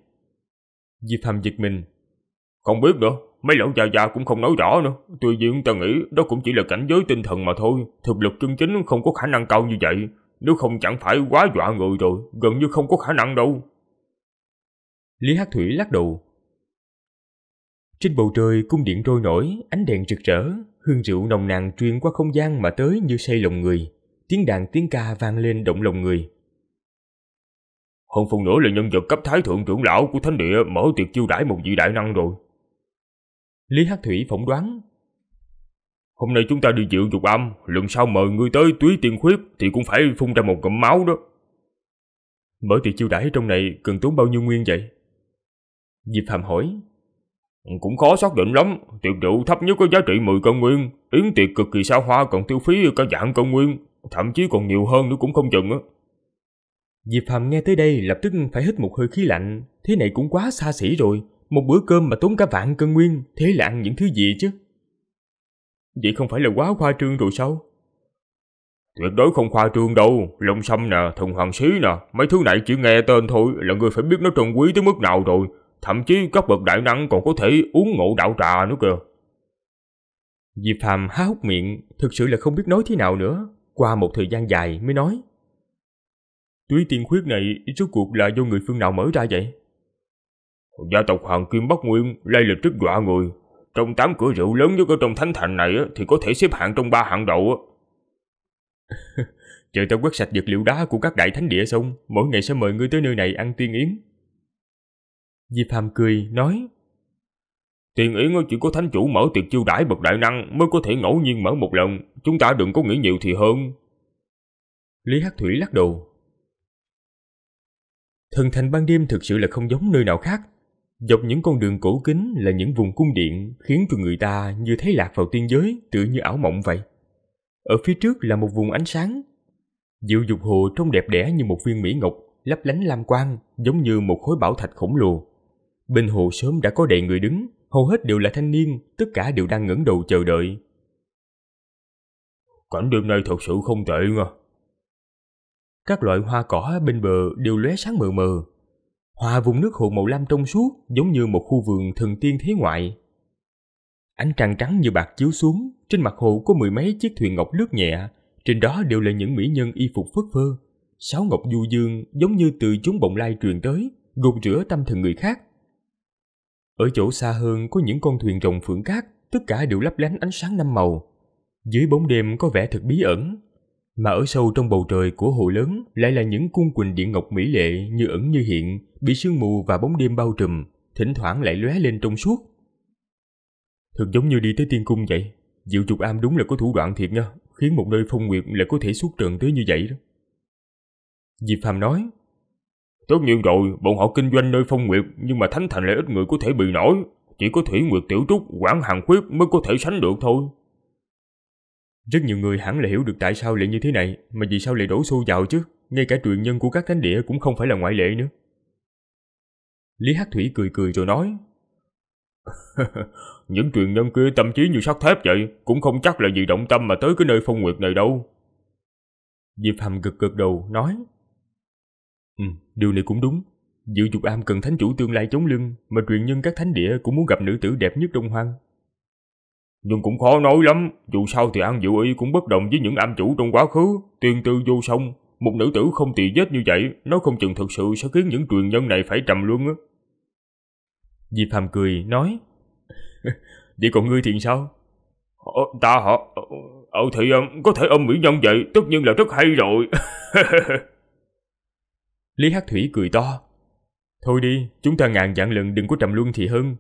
Diệp Hàm giật mình. Không biết nữa, mấy lão già già cũng không nói rõ nữa. Tuy nhiên ta nghĩ đó cũng chỉ là cảnh giới tinh thần mà thôi. Thực lực chân chính không có khả năng cao như vậy. Nếu không chẳng phải quá dọa người rồi, gần như không có khả năng đâu. Lý Hắc Thủy lắc đầu, trên bầu trời cung điện trôi nổi, ánh đèn rực rỡ, hương rượu nồng nàn truyền qua không gian mà tới như say lòng người. Tiếng đàn tiếng ca vang lên động lòng người. Hơn phần nữa là nhân vật cấp thái thượng trưởng lão của thánh địa mở tiệc chiêu đãi một vị đại năng rồi. Lý Hắc Thủy phỏng đoán. Hôm nay chúng ta đi dự dục âm, lần sau mời ngươi tới túy tiên khuyết thì cũng phải phun ra một cụm máu đó. Mở tiệc chiêu đãi trong này cần tốn bao nhiêu nguyên vậy? Diệp Phạm hỏi. Cũng khó xác định lắm, tiệc rượu thấp nhất có giá trị 10 cân nguyên, yến tiệc cực kỳ xa hoa còn tiêu phí cả dạng cân nguyên, thậm chí còn nhiều hơn nữa cũng không chừng á. Diệp phàm nghe tới đây lập tức phải hít một hơi khí lạnh, thế này cũng quá xa xỉ rồi, một bữa cơm mà tốn cả vạn cân nguyên, thế là ăn những thứ gì chứ? Vậy không phải là quá khoa trương rồi sao? Tuyệt đối không khoa trương đâu, lông sâm nè, thùng hoàng xí nè, mấy thứ này chỉ nghe tên thôi là người phải biết nó trân quý tới mức nào rồi, thậm chí các bậc đại năng còn có thể uống ngộ đạo trà nữa kìa. Diệp Phàm há hốc miệng, thực sự là không biết nói thế nào nữa, qua một thời gian dài mới nói. Túy tiên khuyết này rốt cuộc là do người phương nào mở ra vậy? Gia tộc Hoàng Kim Bắc Nguyên lây lịch rất dọa người. Trong tám cửa rượu lớn nhất ở trong thánh thành này thì có thể xếp hạng trong ba hạng đầu. Chờ ta quét sạch vật liệu đá của các đại thánh địa xong, mỗi ngày sẽ mời ngươi tới nơi này ăn tiên yến, Diệp Hàm cười, nói Tiền yến chỉ có thánh chủ mở tiệc chiêu đãi bậc đại năng mới có thể ngẫu nhiên mở một lần, chúng ta đừng có nghĩ nhiều thì hơn. Lý Hắc Thủy lắc đầu. Thần thành ban đêm thực sự là không giống nơi nào khác. Dọc những con đường cổ kính là những vùng cung điện khiến cho người ta như thấy lạc vào tiên giới tự như ảo mộng vậy. Ở phía trước là một vùng ánh sáng. Diệu dục hồ trông đẹp đẽ như một viên mỹ ngọc, lấp lánh lam quang giống như một khối bảo thạch khổng lồ Bên hồ sớm đã có đầy người đứng, hầu hết đều là thanh niên, tất cả đều đang ngẩng đầu chờ đợi. Cảnh đêm nay thật sự không tệ nha. Các loại hoa cỏ bên bờ đều lóe sáng mờ mờ. Hoa vùng nước hồ màu lam trong suốt giống như một khu vườn thần tiên thế ngoại. Ánh trăng trắng như bạc chiếu xuống, trên mặt hồ có mười mấy chiếc thuyền ngọc lướt nhẹ, trên đó đều là những mỹ nhân y phục phất phơ. Sáu ngọc du dương giống như từ chúng bồng lai truyền tới, gột rửa tâm thần người khác, ở chỗ xa hơn có những con thuyền rồng phượng cát, tất cả đều lấp lánh ánh sáng năm màu. Dưới bóng đêm có vẻ thật bí ẩn, mà ở sâu trong bầu trời của hồ lớn lại là những cung quỳnh điện ngọc mỹ lệ như ẩn như hiện, bị sương mù và bóng đêm bao trùm, thỉnh thoảng lại lóe lên trong suốt. Thật giống như đi tới tiên cung vậy, Diệu Trục Am đúng là có thủ đoạn thiệt nha, khiến một nơi phong nguyệt lại có thể xuất trận tới như vậy đó. Diệp Phàm nói, Tất nhiên rồi, bọn họ kinh doanh nơi phong nguyệt, nhưng mà thánh thành lại ít người có thể bị nổi. Chỉ có thủy nguyệt tiểu trúc, quản hàng khuyết mới có thể sánh được thôi. Rất nhiều người hẳn là hiểu được tại sao lại như thế này, mà vì sao lại đổ xô vào chứ, ngay cả truyền nhân của các thánh địa cũng không phải là ngoại lệ nữa. Lý Hắc Thủy cười cười rồi nói, Những truyền nhân kia tâm trí như sắt thép vậy, cũng không chắc là vì động tâm mà tới cái nơi phong nguyệt này đâu. Diệp Hàm gật gật đầu, nói, điều này cũng đúng. Dự dục am cần thánh chủ tương lai chống lưng mà truyền nhân các thánh địa cũng muốn gặp nữ tử đẹp nhất Đông Hoang. Nhưng cũng khó nói lắm, dù sao thì An Diệu Y cũng bất đồng với những am chủ trong quá khứ, tiên tư vô song. Một nữ tử không tỳ vết như vậy, nó không chừng thực sự sẽ khiến những truyền nhân này phải trầm luân á. Diệp Hàm cười, nói Vậy còn ngươi thì sao? Ờ, ta họ... Ờ thì có thể ôm mỹ nhân vậy, tất nhiên là rất hay rồi. Lý Hắc Thủy cười to. Thôi đi, chúng ta ngàn dặn lần đừng có trầm luân thì hơn.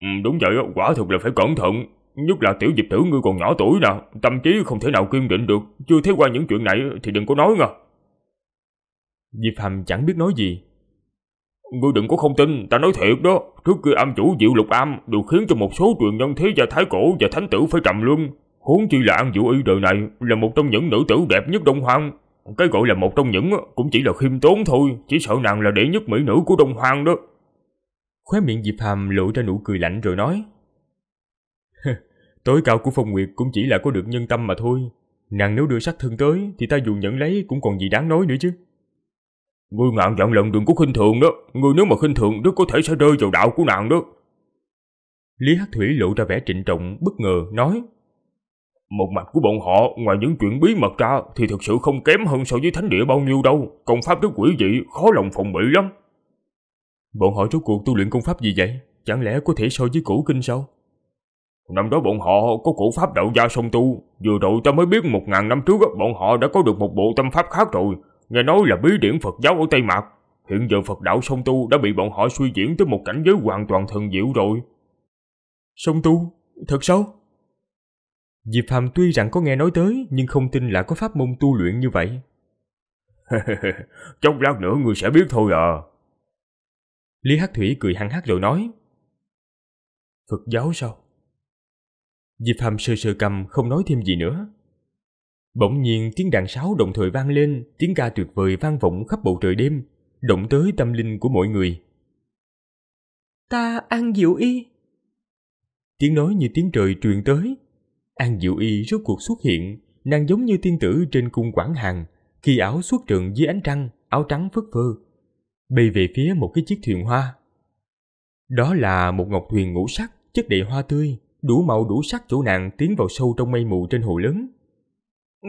Ừ, đúng vậy, quả thực là phải cẩn thận. Nhất là tiểu diệp tử ngươi còn nhỏ tuổi nè, tâm trí không thể nào kiên định được. Chưa thấy qua những chuyện này thì đừng có nói ngờ. Diệp Hàm chẳng biết nói gì. Ngươi đừng có không tin, ta nói thiệt đó. Trước kia âm chủ Diệu Lục Am đều khiến cho một số truyền nhân thế gia thái cổ và thánh tử phải trầm luân. Huống chi là An Vũ Y đời này là một trong những nữ tử đẹp nhất Đông Hoang, cái gọi là một trong những cũng chỉ là khiêm tốn thôi, chỉ sợ nàng là đệ nhất mỹ nữ của Đông Hoang đó. Khóe miệng Diệp Hàm lộ ra nụ cười lạnh rồi nói. Tối cao của Phong Nguyệt cũng chỉ là có được nhân tâm mà thôi. Nàng nếu đưa sắc thân tới thì ta dù nhận lấy cũng còn gì đáng nói nữa chứ. Ngươi ngạn dặn lần đừng có khinh thường đó, ngươi nếu mà khinh thường rất có thể sẽ rơi vào đạo của nàng đó. Lý Hắc Thủy lộ ra vẻ trịnh trọng, bất ngờ, nói. Một mặt của bọn họ ngoài những chuyện bí mật ra thì thực sự không kém hơn so với thánh địa bao nhiêu đâu. Công pháp rất quỷ dị, khó lòng phòng bị lắm. Bọn họ rốt cuộc tu luyện công pháp gì vậy? Chẳng lẽ có thể so với cổ kinh sao? Năm đó bọn họ có cổ pháp đạo gia sông tu. Vừa rồi ta mới biết một ngàn năm trước bọn họ đã có được một bộ tâm pháp khác rồi. Nghe nói là bí điển Phật giáo ở Tây Mạc. Hiện giờ Phật đạo sông tu đã bị bọn họ suy diễn tới một cảnh giới hoàn toàn thần diệu rồi. Sông tu? Thật sao? Diệp Phàm tuy rằng có nghe nói tới nhưng không tin là có pháp môn tu luyện như vậy. Chốc lát nữa người sẽ biết thôi à. Lý Hắc Thủy cười hăng hắc rồi nói. Phật giáo sao? Diệp Phàm sờ sờ cầm không nói thêm gì nữa. Bỗng nhiên tiếng đàn sáo đồng thời vang lên, tiếng ca tuyệt vời vang vọng khắp bầu trời đêm, động tới tâm linh của mọi người. Ta ăn diệu y. Tiếng nói như tiếng trời truyền tới, An Diệu Y rốt cuộc xuất hiện, nàng giống như tiên tử trên cung Quảng hàng, khi áo xuất trần dưới ánh trăng, áo trắng phất phơ, bay về phía một cái chiếc thuyền hoa. Đó là một ngọc thuyền ngũ sắc, chất đầy hoa tươi, đủ màu đủ sắc chỗ nàng tiến vào sâu trong mây mù trên hồ lớn.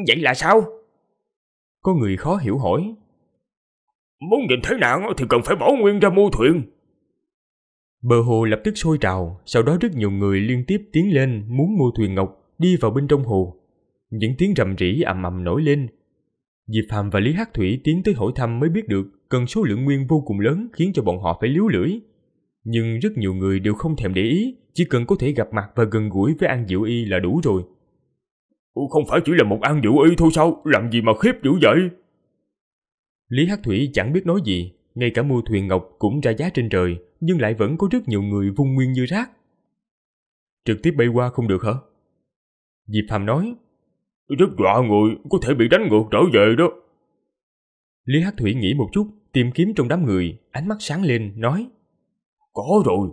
Vậy là sao? Có người khó hiểu hỏi. Muốn nhìn thấy nạn thì cần phải bỏ nguyên ra mua thuyền. Bờ hồ lập tức sôi trào, sau đó rất nhiều người liên tiếp tiến lên muốn mua thuyền ngọc đi vào bên trong hồ. Những tiếng rầm rĩ ầm ầm nổi lên. Diệp Phàm và Lý Hắc Thủy tiến tới hỏi thăm mới biết được cần số lượng nguyên vô cùng lớn khiến cho bọn họ phải liếu lưỡi. Nhưng rất nhiều người đều không thèm để ý, chỉ cần có thể gặp mặt và gần gũi với An Diệu Y là đủ rồi. Không phải chỉ là một An Diệu Y thôi sao, làm gì mà khiếp dữ vậy? Lý Hắc Thủy chẳng biết nói gì, ngay cả mua thuyền ngọc cũng ra giá trên trời, nhưng lại vẫn có rất nhiều người vung nguyên như rác. Trực tiếp bay qua không được hả? Diệp Phạm nói. Rất dọa người, có thể bị đánh ngược trở về đó. Lý Hắc Thủy nghĩ một chút, tìm kiếm trong đám người, ánh mắt sáng lên, nói. Có rồi.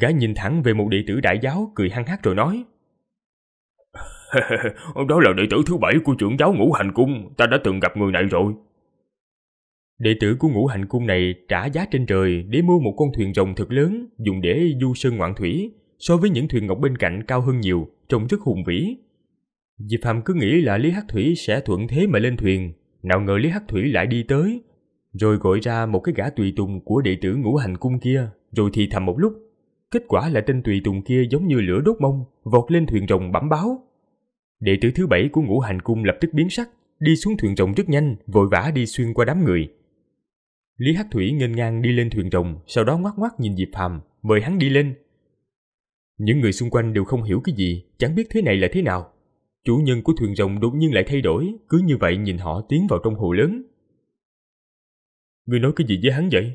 Gái nhìn thẳng về một đệ tử đại giáo cười hăng hát rồi nói. Đó là đệ tử thứ bảy của trưởng giáo ngũ hành cung, ta đã từng gặp người này rồi. Đệ tử của ngũ hành cung này trả giá trên trời để mua một con thuyền rồng thật lớn dùng để du sơn ngoạn thủy, so với những thuyền ngọc bên cạnh cao hơn nhiều, trông rất hùng vĩ. Diệp Hàm cứ nghĩ là Lý Hắc Thủy sẽ thuận thế mà lên thuyền, nào ngờ Lý Hắc Thủy lại đi tới, rồi gọi ra một cái gã tùy tùng của đệ tử ngũ hành cung kia, rồi thì thầm một lúc. Kết quả là tên tùy tùng kia giống như lửa đốt mông, vọt lên thuyền rồng bẩm báo. Đệ tử thứ bảy của ngũ hành cung lập tức biến sắc, đi xuống thuyền rồng rất nhanh, vội vã đi xuyên qua đám người. Lý Hắc Thủy nghênh ngang đi lên thuyền rồng, sau đó ngoắc ngoắc nhìn Diệp Phàm, mời hắn đi lên, những người xung quanh đều không hiểu cái gì, chẳng biết thế này là thế nào. Chủ nhân của thuyền rồng đột nhiên lại thay đổi, cứ như vậy nhìn họ tiến vào trong hồ lớn. Ngươi nói cái gì với hắn vậy?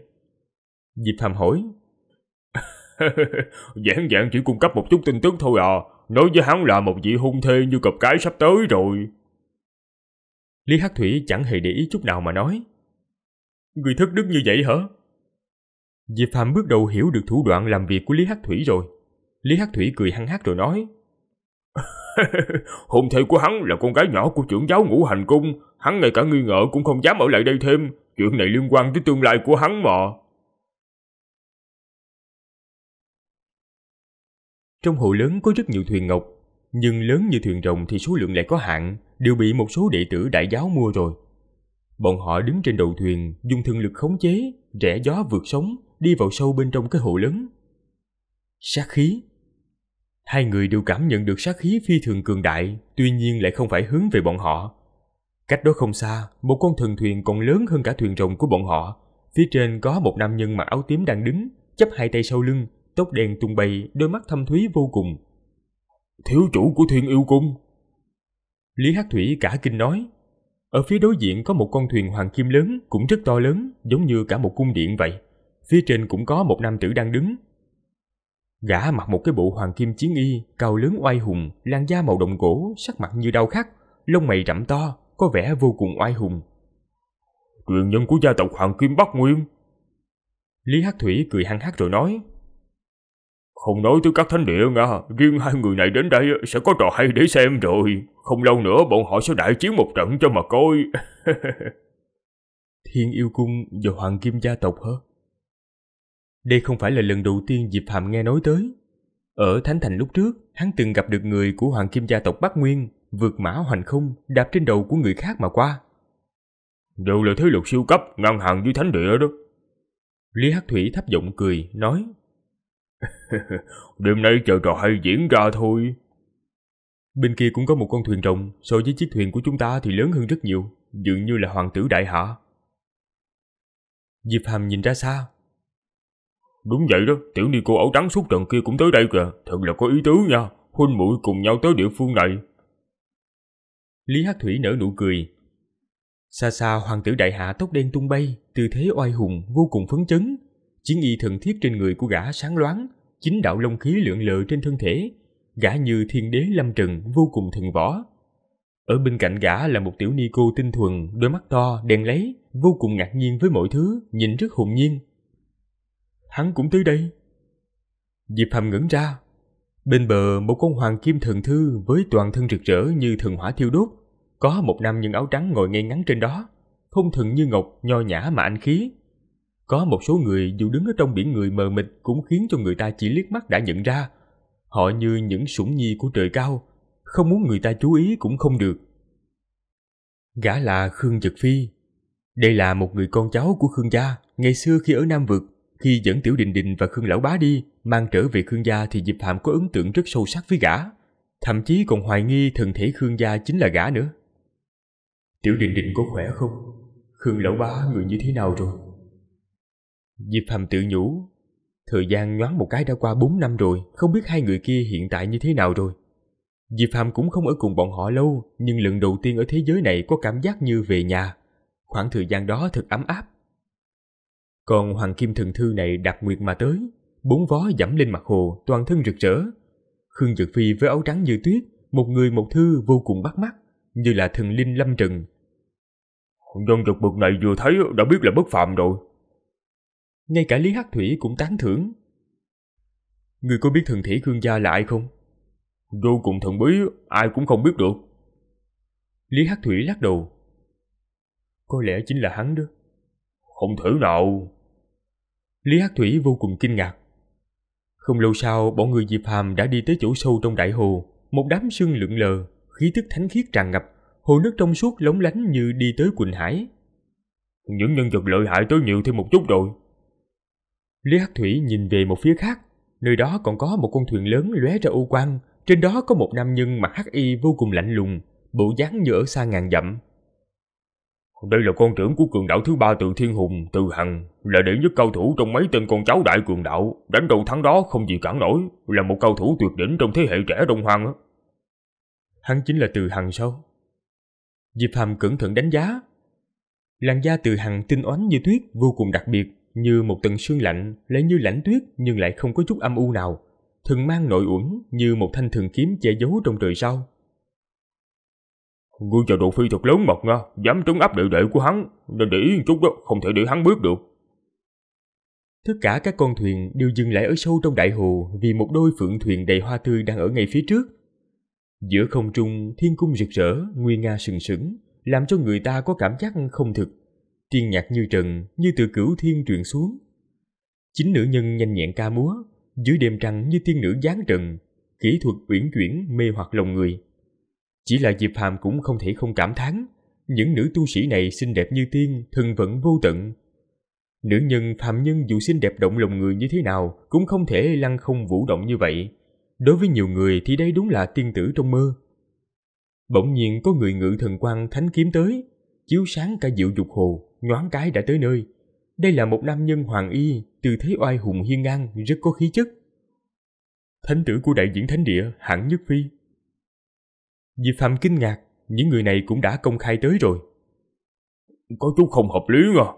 Diệp Phạm hỏi. Giảng dạng chỉ cung cấp một chút tin tức thôi à, nói với hắn là một vị hung thê như cặp cái sắp tới rồi. Lý Hắc Thủy chẳng hề để ý chút nào mà nói. Người thất đức như vậy hả? Diệp Phạm bước đầu hiểu được thủ đoạn làm việc của Lý Hắc Thủy rồi. Lý Hắc Thủy cười hăng hắc rồi nói. Hôn thê của hắn là con gái nhỏ của trưởng giáo ngũ hành cung. Hắn ngay cả nghi ngờ cũng không dám ở lại đây thêm. Chuyện này liên quan tới tương lai của hắn mà. Trong hồ lớn có rất nhiều thuyền ngọc, nhưng lớn như thuyền rồng thì số lượng lại có hạn, đều bị một số đệ tử đại giáo mua rồi. Bọn họ đứng trên đầu thuyền, dùng thân lực khống chế, rẽ gió vượt sóng, đi vào sâu bên trong cái hồ lớn. Sát khí, Hai người đều cảm nhận được sát khí phi thường cường đại, tuy nhiên lại không phải hướng về bọn họ. Cách đó không xa, một con thần thuyền còn lớn hơn cả thuyền rồng của bọn họ. Phía trên có một nam nhân mặc áo tím đang đứng, chấp hai tay sau lưng, tóc đen tung bay, đôi mắt thâm thúy vô cùng. Thiếu chủ của thuyền yêu cung. Lý Hắc Thủy cả kinh nói. Ở phía đối diện có một con thuyền hoàng kim lớn, cũng rất to lớn, giống như cả một cung điện vậy. Phía trên cũng có một nam tử đang đứng, Gã mặc một cái bộ hoàng kim chiến y, cao lớn oai hùng, làn da màu đồng gỗ, sắc mặt như đau khắc, lông mày rậm to, có vẻ vô cùng oai hùng. Truyền nhân của gia tộc Hoàng Kim Bắc Nguyên. Lý Hắc Thủy cười hăng hắc rồi nói. Không nói tới các thánh địa nha, riêng hai người này đến đây sẽ có trò hay để xem rồi. Không lâu nữa bọn họ sẽ đại chiến một trận cho mà coi. Thiên yêu cung và hoàng kim gia tộc hả? Đây không phải là lần đầu tiên Diệp Hàm nghe nói tới. Ở Thánh Thành lúc trước, hắn từng gặp được người của Hoàng Kim gia tộc Bắc Nguyên vượt mã hoành không đạp trên đầu của người khác mà qua. Đều là thế lực siêu cấp ngang hàng với thánh địa đó. Lý Hắc Thủy thấp giọng cười, nói Đêm nay chờ trò hay diễn ra thôi. Bên kia cũng có một con thuyền rồng, so với chiếc thuyền của chúng ta thì lớn hơn rất nhiều, dường như là hoàng tử đại hạ. Diệp Hàm nhìn ra xa, Đúng vậy đó, tiểu ni cô áo trắng suốt trận kia cũng tới đây kìa, thật là có ý tứ nha, huynh muội cùng nhau tới địa phương này. Lý Hắc Thủy nở nụ cười. Xa xa hoàng tử đại hạ tóc đen tung bay, tư thế oai hùng, vô cùng phấn chấn. Chiến y thần thiếp trên người của gã sáng loáng, chính đạo long khí lượn lờ trên thân thể. Gã như thiên đế lâm trần, vô cùng thần võ. Ở bên cạnh gã là một tiểu ni cô tinh thuần, đôi mắt to, đen lấy, vô cùng ngạc nhiên với mọi thứ, nhìn rất hồn nhiên, hắn cũng tới đây. Diệp Hàm ngẩn ra. Bên bờ một con hoàng kim thượng thư với toàn thân rực rỡ như thần hỏa thiêu đốt. Có một nam nhân áo trắng ngồi ngay ngắn trên đó, phong thần như ngọc, nho nhã mà anh khí. Có một số người dù đứng ở trong biển người mờ mịt cũng khiến cho người ta chỉ liếc mắt đã nhận ra. Họ như những sủng nhi của trời cao, không muốn người ta chú ý cũng không được. Gã là Khương trực Phi. Đây là một người con cháu của Khương gia, ngày xưa khi ở Nam Vực, khi dẫn Tiểu Đình Đình và Khương Lão Bá đi, mang trở về Khương gia thì Diệp Hàm có ấn tượng rất sâu sắc với gã. Thậm chí còn hoài nghi thần thể Khương gia chính là gã nữa. Tiểu Đình Đình có khỏe không? Khương Lão Bá người như thế nào rồi? Diệp Hàm tự nhủ, thời gian nhoáng một cái đã qua 4 năm rồi, không biết hai người kia hiện tại như thế nào rồi. Diệp Hàm cũng không ở cùng bọn họ lâu, nhưng lần đầu tiên ở thế giới này có cảm giác như về nhà. Khoảng thời gian đó thật ấm áp, còn hoàng kim thần thư này đặc nguyệt mà tới, bốn vó dẫm lên mặt hồ, toàn thân rực rỡ. Khương Dực Phi với áo trắng như tuyết, một người một thư vô cùng bắt mắt, như là thần linh lâm trần. Nhân vật bực này vừa thấy đã biết là bất phạm rồi. Ngay cả Lý Hắc Thủy cũng tán thưởng. Người có biết thần thể Khương gia là ai không? Vô cùng thần bí, ai cũng không biết được. Lý Hắc Thủy lắc đầu. Có lẽ chính là hắn đó không thử nào. Lý Hắc Thủy vô cùng kinh ngạc. Không lâu sau, bọn người Diệp Hàm đã đi tới chỗ sâu trong đại hồ, một đám sương lượn lờ, khí tức thánh khiết tràn ngập, hồ nước trong suốt lóng lánh như đi tới Quỳnh Hải. Những nhân vật lợi hại tới nhiều thêm một chút rồi. Lý Hắc Thủy nhìn về một phía khác, nơi đó còn có một con thuyền lớn lóe ra u quang, trên đó có một nam nhân mặc hắc y vô cùng lạnh lùng, bộ dáng như ở xa ngàn dặm, đây là con trưởng của cường đạo thứ ba từ Thiên Hùng, từ Hằng, là đệ nhất cao thủ trong mấy tên con cháu đại cường đạo, đánh đầu thắng đó không gì cản nổi, là một cao thủ tuyệt đỉnh trong thế hệ trẻ đông hoang Hắn chính là từ Hằng sao? Diệp Hàm cẩn thận đánh giá. Làn da từ Hằng tinh oánh như tuyết, vô cùng đặc biệt, như một tầng sương lạnh, lại như lãnh tuyết nhưng lại không có chút âm u nào. Thường mang nội uẩn như một thanh thường kiếm che giấu trong trời sao Quân chờ đồ phi thật lớn mật nha, dám trấn áp đệ đệ của hắn, nên để ý chút đó, không thể để hắn bước được. Tất cả các con thuyền đều dừng lại ở sâu trong đại hồ vì một đôi phượng thuyền đầy hoa tươi đang ở ngay phía trước. Giữa không trung, thiên cung rực rỡ, nguy nga sừng sững, làm cho người ta có cảm giác không thực. Tiên nhạc như trần, như từ cửu thiên truyền xuống. Chính nữ nhân nhanh nhẹn ca múa, dưới đêm trăng như tiên nữ giáng trần, kỹ thuật uyển chuyển mê hoặc lòng người. Chỉ là Diệp Hàm cũng không thể không cảm thán, những nữ tu sĩ này xinh đẹp như tiên, thần vận vô tận. Nữ nhân phàm nhân dù xinh đẹp động lòng người như thế nào cũng không thể lăng không vũ động như vậy. Đối với nhiều người thì đây đúng là tiên tử trong mơ. Bỗng nhiên có người ngự thần quan thánh kiếm tới, chiếu sáng cả diệu dục hồ, nhoáng cái đã tới nơi. Đây là một nam nhân hoàng y, từ thế oai hùng hiên ngang, rất có khí chất. Thánh tử của đại diễn thánh địa, hẳn nhất phi, Diệp Phạm kinh ngạc, những người này cũng đã công khai tới rồi. Có chút không hợp lý à.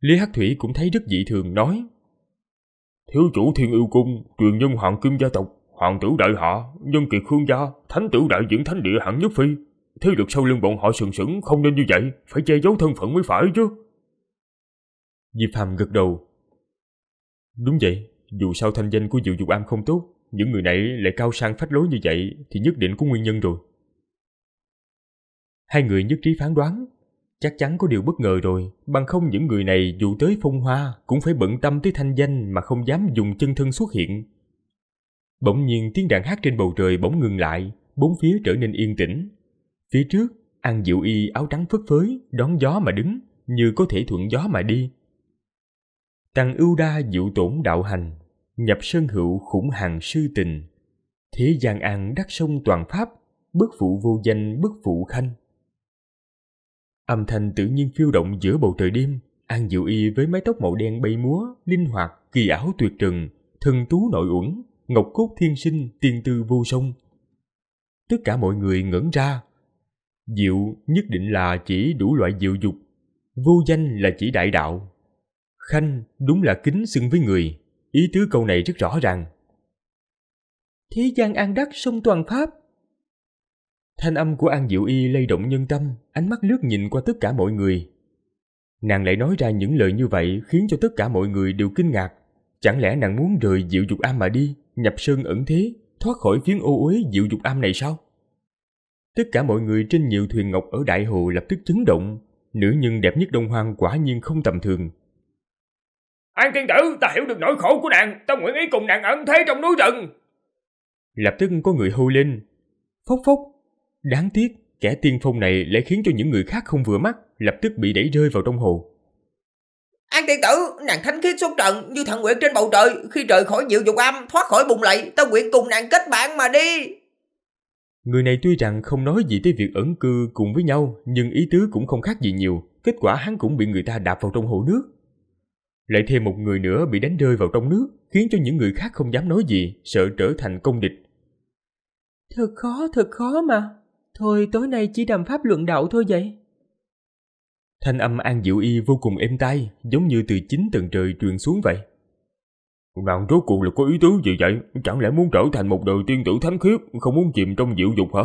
Lý Hắc Thủy cũng thấy rất dị thường nói. Thiếu chủ thiên yêu cung, truyền nhân hoàng kim gia tộc, hoàng tử đại hạ, nhân kiệt khương gia, thánh tử đại diễn thánh địa hạng nhất phi. Thế được sau lưng bọn họ sừng sững không nên như vậy, phải che giấu thân phận mới phải chứ. Diệp Phạm gật đầu. Đúng vậy, dù sao thanh danh của Diệu Dục Am không tốt, những người này lại cao sang phách lối như vậy thì nhất định có nguyên nhân rồi. Hai người nhất trí phán đoán, chắc chắn có điều bất ngờ rồi, bằng không những người này dù tới phong hoa cũng phải bận tâm tới thanh danh mà không dám dùng chân thân xuất hiện. Bỗng nhiên tiếng đàn hát trên bầu trời bỗng ngừng lại, bốn phía trở nên yên tĩnh. Phía trước, An Diệu Y áo trắng phất phới, đón gió mà đứng, như có thể thuận gió mà đi. Tàng ưu đa diệu tổn đạo hành nhập sơn hữu khủng hằng sư tình thế gian an đắc sông toàn pháp bất phụ vô danh bất phụ khanh âm thanh tự nhiên phiêu động giữa bầu trời đêm an diệu y với mái tóc màu đen bay múa linh hoạt kỳ ảo tuyệt trần thần tú nội uẩn ngọc cốt thiên sinh tiên tư vô song tất cả mọi người ngẩn ra diệu nhất định là chỉ đủ loại diệu dục vô danh là chỉ đại đạo khanh đúng là kính xưng với người Ý tứ câu này rất rõ ràng. Thế gian an đắc sung toàn pháp. Thanh âm của An Diệu Y lay động nhân tâm, ánh mắt lướt nhìn qua tất cả mọi người. Nàng lại nói ra những lời như vậy khiến cho tất cả mọi người đều kinh ngạc. Chẳng lẽ nàng muốn rời Diệu Dục Am mà đi, nhập sơn ẩn thế, thoát khỏi phiến ô uế Diệu Dục Am này sao? Tất cả mọi người trên nhiều thuyền ngọc ở Đại Hồ lập tức chấn động. Nữ nhân đẹp nhất Đông Hoang quả nhiên không tầm thường, An tiên tử, ta hiểu được nỗi khổ của nàng, ta nguyện ý cùng nàng ẩn thế trong núi rừng. Lập tức có người hô lên. Phốc phốc. Đáng tiếc, kẻ tiên phong này lại khiến cho những người khác không vừa mắt, lập tức bị đẩy rơi vào trong hồ. An tiên tử, nàng thánh khiết xuất trận như thần nguyện trên bầu trời, khi trời khỏi nhiều dục âm, thoát khỏi bùng lầy, ta nguyện cùng nàng kết bạn mà đi. Người này tuy rằng không nói gì tới việc ẩn cư cùng với nhau, nhưng ý tứ cũng không khác gì nhiều, kết quả hắn cũng bị người ta đạp vào trong hồ nước. Lại thêm một người nữa bị đánh rơi vào trong nước, khiến cho những người khác không dám nói gì, sợ trở thành công địch. Thật khó, thật khó mà. Thôi tối nay chỉ đàm pháp luận đạo thôi vậy. Thanh âm An Diệu Y vô cùng êm tai, giống như từ chính tầng trời truyền xuống vậy. Nàng rốt cuộc là có ý tứ gì vậy? Chẳng lẽ muốn trở thành một đời tiên tử thánh khiết, không muốn chìm trong diệu dục hả?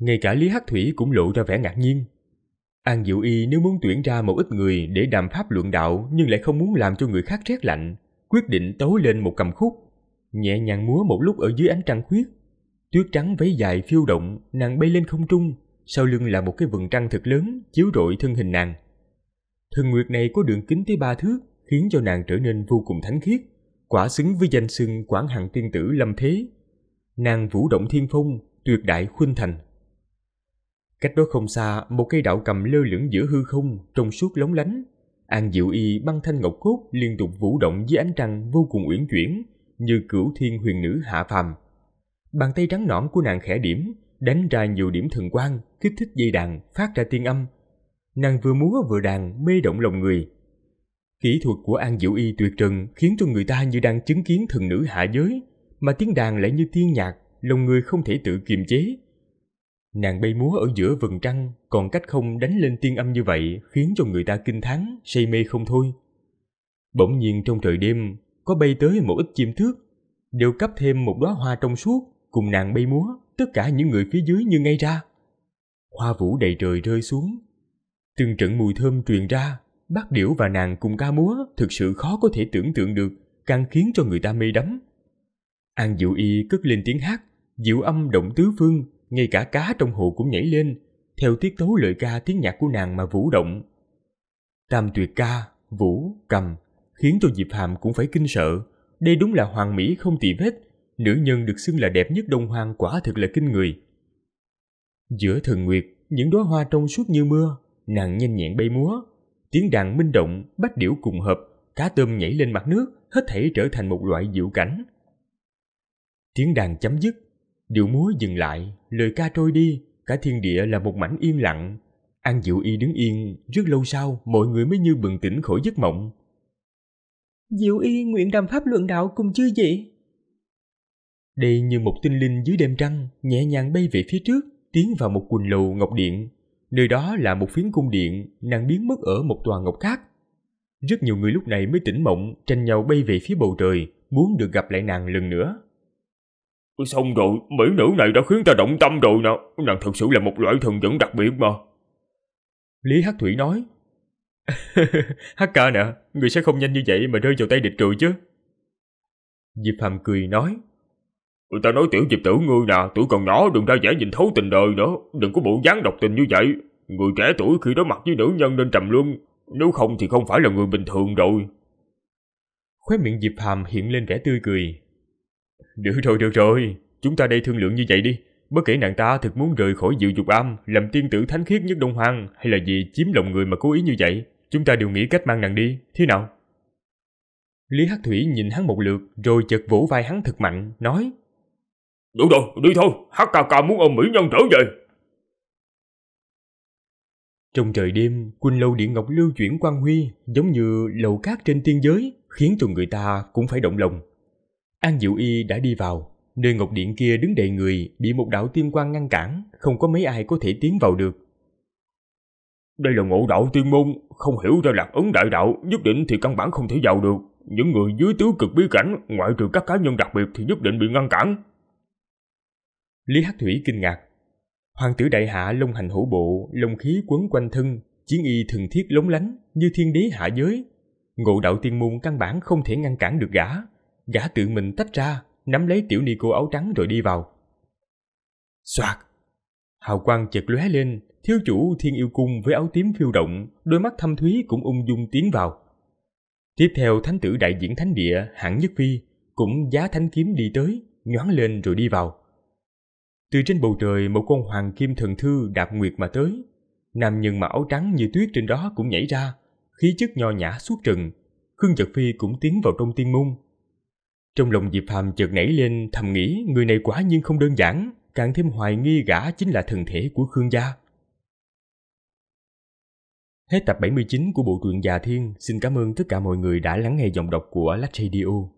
Ngay cả Lý Hắc Thủy cũng lộ ra vẻ ngạc nhiên, An Diệu Y nếu muốn tuyển ra một ít người để đàm pháp luận đạo nhưng lại không muốn làm cho người khác rét lạnh, quyết định tấu lên một cầm khúc, nhẹ nhàng múa một lúc ở dưới ánh trăng khuyết. Tuyết trắng váy dài phiêu động, nàng bay lên không trung, sau lưng là một cái vầng trăng thật lớn chiếu rọi thân hình nàng. Thần nguyệt này có đường kính tới ba thước, khiến cho nàng trở nên vô cùng thánh khiết, quả xứng với danh xưng Quảng Hằng tiên tử Lâm Thế. Nàng vũ động thiên phong, tuyệt đại khuynh thành. Cách đó không xa, một cây đạo cầm lơ lửng giữa hư không, trong suốt lóng lánh. An Diệu Y băng thanh ngọc cốt liên tục vũ động dưới ánh trăng vô cùng uyển chuyển, như cửu thiên huyền nữ hạ phàm. Bàn tay trắng nõn của nàng khẽ điểm, đánh ra nhiều điểm thần quang, kích thích dây đàn, phát ra tiên âm. Nàng vừa múa vừa đàn, mê động lòng người. Kỹ thuật của An Diệu Y tuyệt trần khiến cho người ta như đang chứng kiến thần nữ hạ giới, mà tiếng đàn lại như tiên nhạc, lòng người không thể tự kiềm chế Nàng bay múa ở giữa vầng trăng, còn cách không đánh lên tiên âm như vậy khiến cho người ta kinh thán, say mê không thôi. Bỗng nhiên trong trời đêm, có bay tới một ít chim thước, đều cấp thêm một đóa hoa trong suốt, cùng nàng bay múa, tất cả những người phía dưới như ngay ra. Hoa vũ đầy trời rơi xuống, từng trận mùi thơm truyền ra, bác điểu và nàng cùng ca múa thực sự khó có thể tưởng tượng được, càng khiến cho người ta mê đắm. An Diệu Y cất lên tiếng hát, diệu âm động tứ phương, ngay cả cá trong hồ cũng nhảy lên, theo tiết tấu lời ca tiếng nhạc của nàng mà vũ động. Tam tuyệt ca, vũ, cầm, khiến cho Diệp Hàm cũng phải kinh sợ. Đây đúng là hoàng mỹ không tì vết, nữ nhân được xưng là đẹp nhất đông hoang quả thực là kinh người. Giữa thần nguyệt, những đóa hoa trong suốt như mưa, nàng nhanh nhẹn bay múa, tiếng đàn minh động, bách điểu cùng hợp, cá tôm nhảy lên mặt nước, hết thảy trở thành một loại diệu cảnh. Tiếng đàn chấm dứt, Điệu múa dừng lại, lời ca trôi đi, cả thiên địa là một mảnh yên lặng. An Diệu Y đứng yên, rất lâu sau mọi người mới như bừng tỉnh khỏi giấc mộng. Diệu Y nguyện đàm pháp luận đạo cùng chư vị. Đây như một tinh linh dưới đêm trăng, nhẹ nhàng bay về phía trước, tiến vào một quỳnh lầu ngọc điện. Nơi đó là một phiến cung điện, nàng biến mất ở một tòa ngọc khác. Rất nhiều người lúc này mới tỉnh mộng, tranh nhau bay về phía bầu trời, muốn được gặp lại nàng lần nữa. Xong rồi, mỹ nữ này đã khiến ta động tâm rồi nè, nàng thật sự là một loại thần dẫn đặc biệt mà. Lý Hắc Thủy nói. Hắc ca nè, người sẽ không nhanh như vậy mà rơi vào tay địch rồi chứ. Diệp Phạm cười nói. Người ta nói tiểu Diệp tử ngươi nè, tuổi còn nhỏ đừng ra vẻ nhìn thấu tình đời nữa, đừng có bộ dáng độc tình như vậy. Người trẻ tuổi khi đối mặt với nữ nhân nên trầm luân, nếu không thì không phải là người bình thường rồi. Khóe miệng Diệp Hàm hiện lên vẻ tươi cười, được rồi, được rồi, chúng ta đây thương lượng như vậy đi. Bất kể nàng ta thực muốn rời khỏi dự dục âm làm tiên tử thánh khiết nhất Đông hoang hay là gì chiếm lòng người mà cố ý như vậy, chúng ta đều nghĩ cách mang nàng đi, thế nào? Lý Hắc Thủy nhìn hắn một lượt rồi chợt vỗ vai hắn thật mạnh, nói đủ rồi, đi thôi, Hắc ca ca muốn ông mỹ nhân trở về. Trong trời đêm, quỳnh lâu điện ngọc lưu chuyển quang huy giống như lầu cát trên tiên giới khiến cho người ta cũng phải động lòng. An Diệu Y đã đi vào, nơi ngọc điện kia đứng đầy người bị một đạo tiên quan ngăn cản, không có mấy ai có thể tiến vào được. Đây là ngộ đạo tiên môn, không hiểu ra lạc ấn đại đạo, nhất định thì căn bản không thể vào được. Những người dưới tứ cực bí cảnh, ngoại trừ các cá nhân đặc biệt thì nhất định bị ngăn cản. Lý Hắc Thủy kinh ngạc. Hoàng tử đại hạ lông hành hữu bộ, lông khí quấn quanh thân, chiến y thường thiết lóng lánh như thiên đế hạ giới. Ngộ đạo tiên môn căn bản không thể ngăn cản được gã gã tự mình tách ra, nắm lấy tiểu ni cô áo trắng rồi đi vào. Xoạt! Hào quang chợt lóe lên, thiếu chủ thiên yêu cung với áo tím phiêu động, đôi mắt thâm thúy cũng ung dung tiến vào. Tiếp theo thánh tử đại diễn thánh địa hạng nhất phi cũng giá thánh kiếm đi tới, nhoáng lên rồi đi vào. Từ trên bầu trời một con hoàng kim thần thư đạp nguyệt mà tới. Nam nhân mà áo trắng như tuyết trên đó cũng nhảy ra, khí chất nho nhã suốt trần, Khương Giật Phi cũng tiến vào trong tiên môn, trong lòng Diệp Phàm chợt nảy lên thầm nghĩ người này quá nhiên không đơn giản, càng thêm hoài nghi gã chính là thần thể của Khương gia. Hết tập 79 của bộ truyện Già Thiên, xin cảm ơn tất cả mọi người đã lắng nghe giọng đọc của Lách Radio.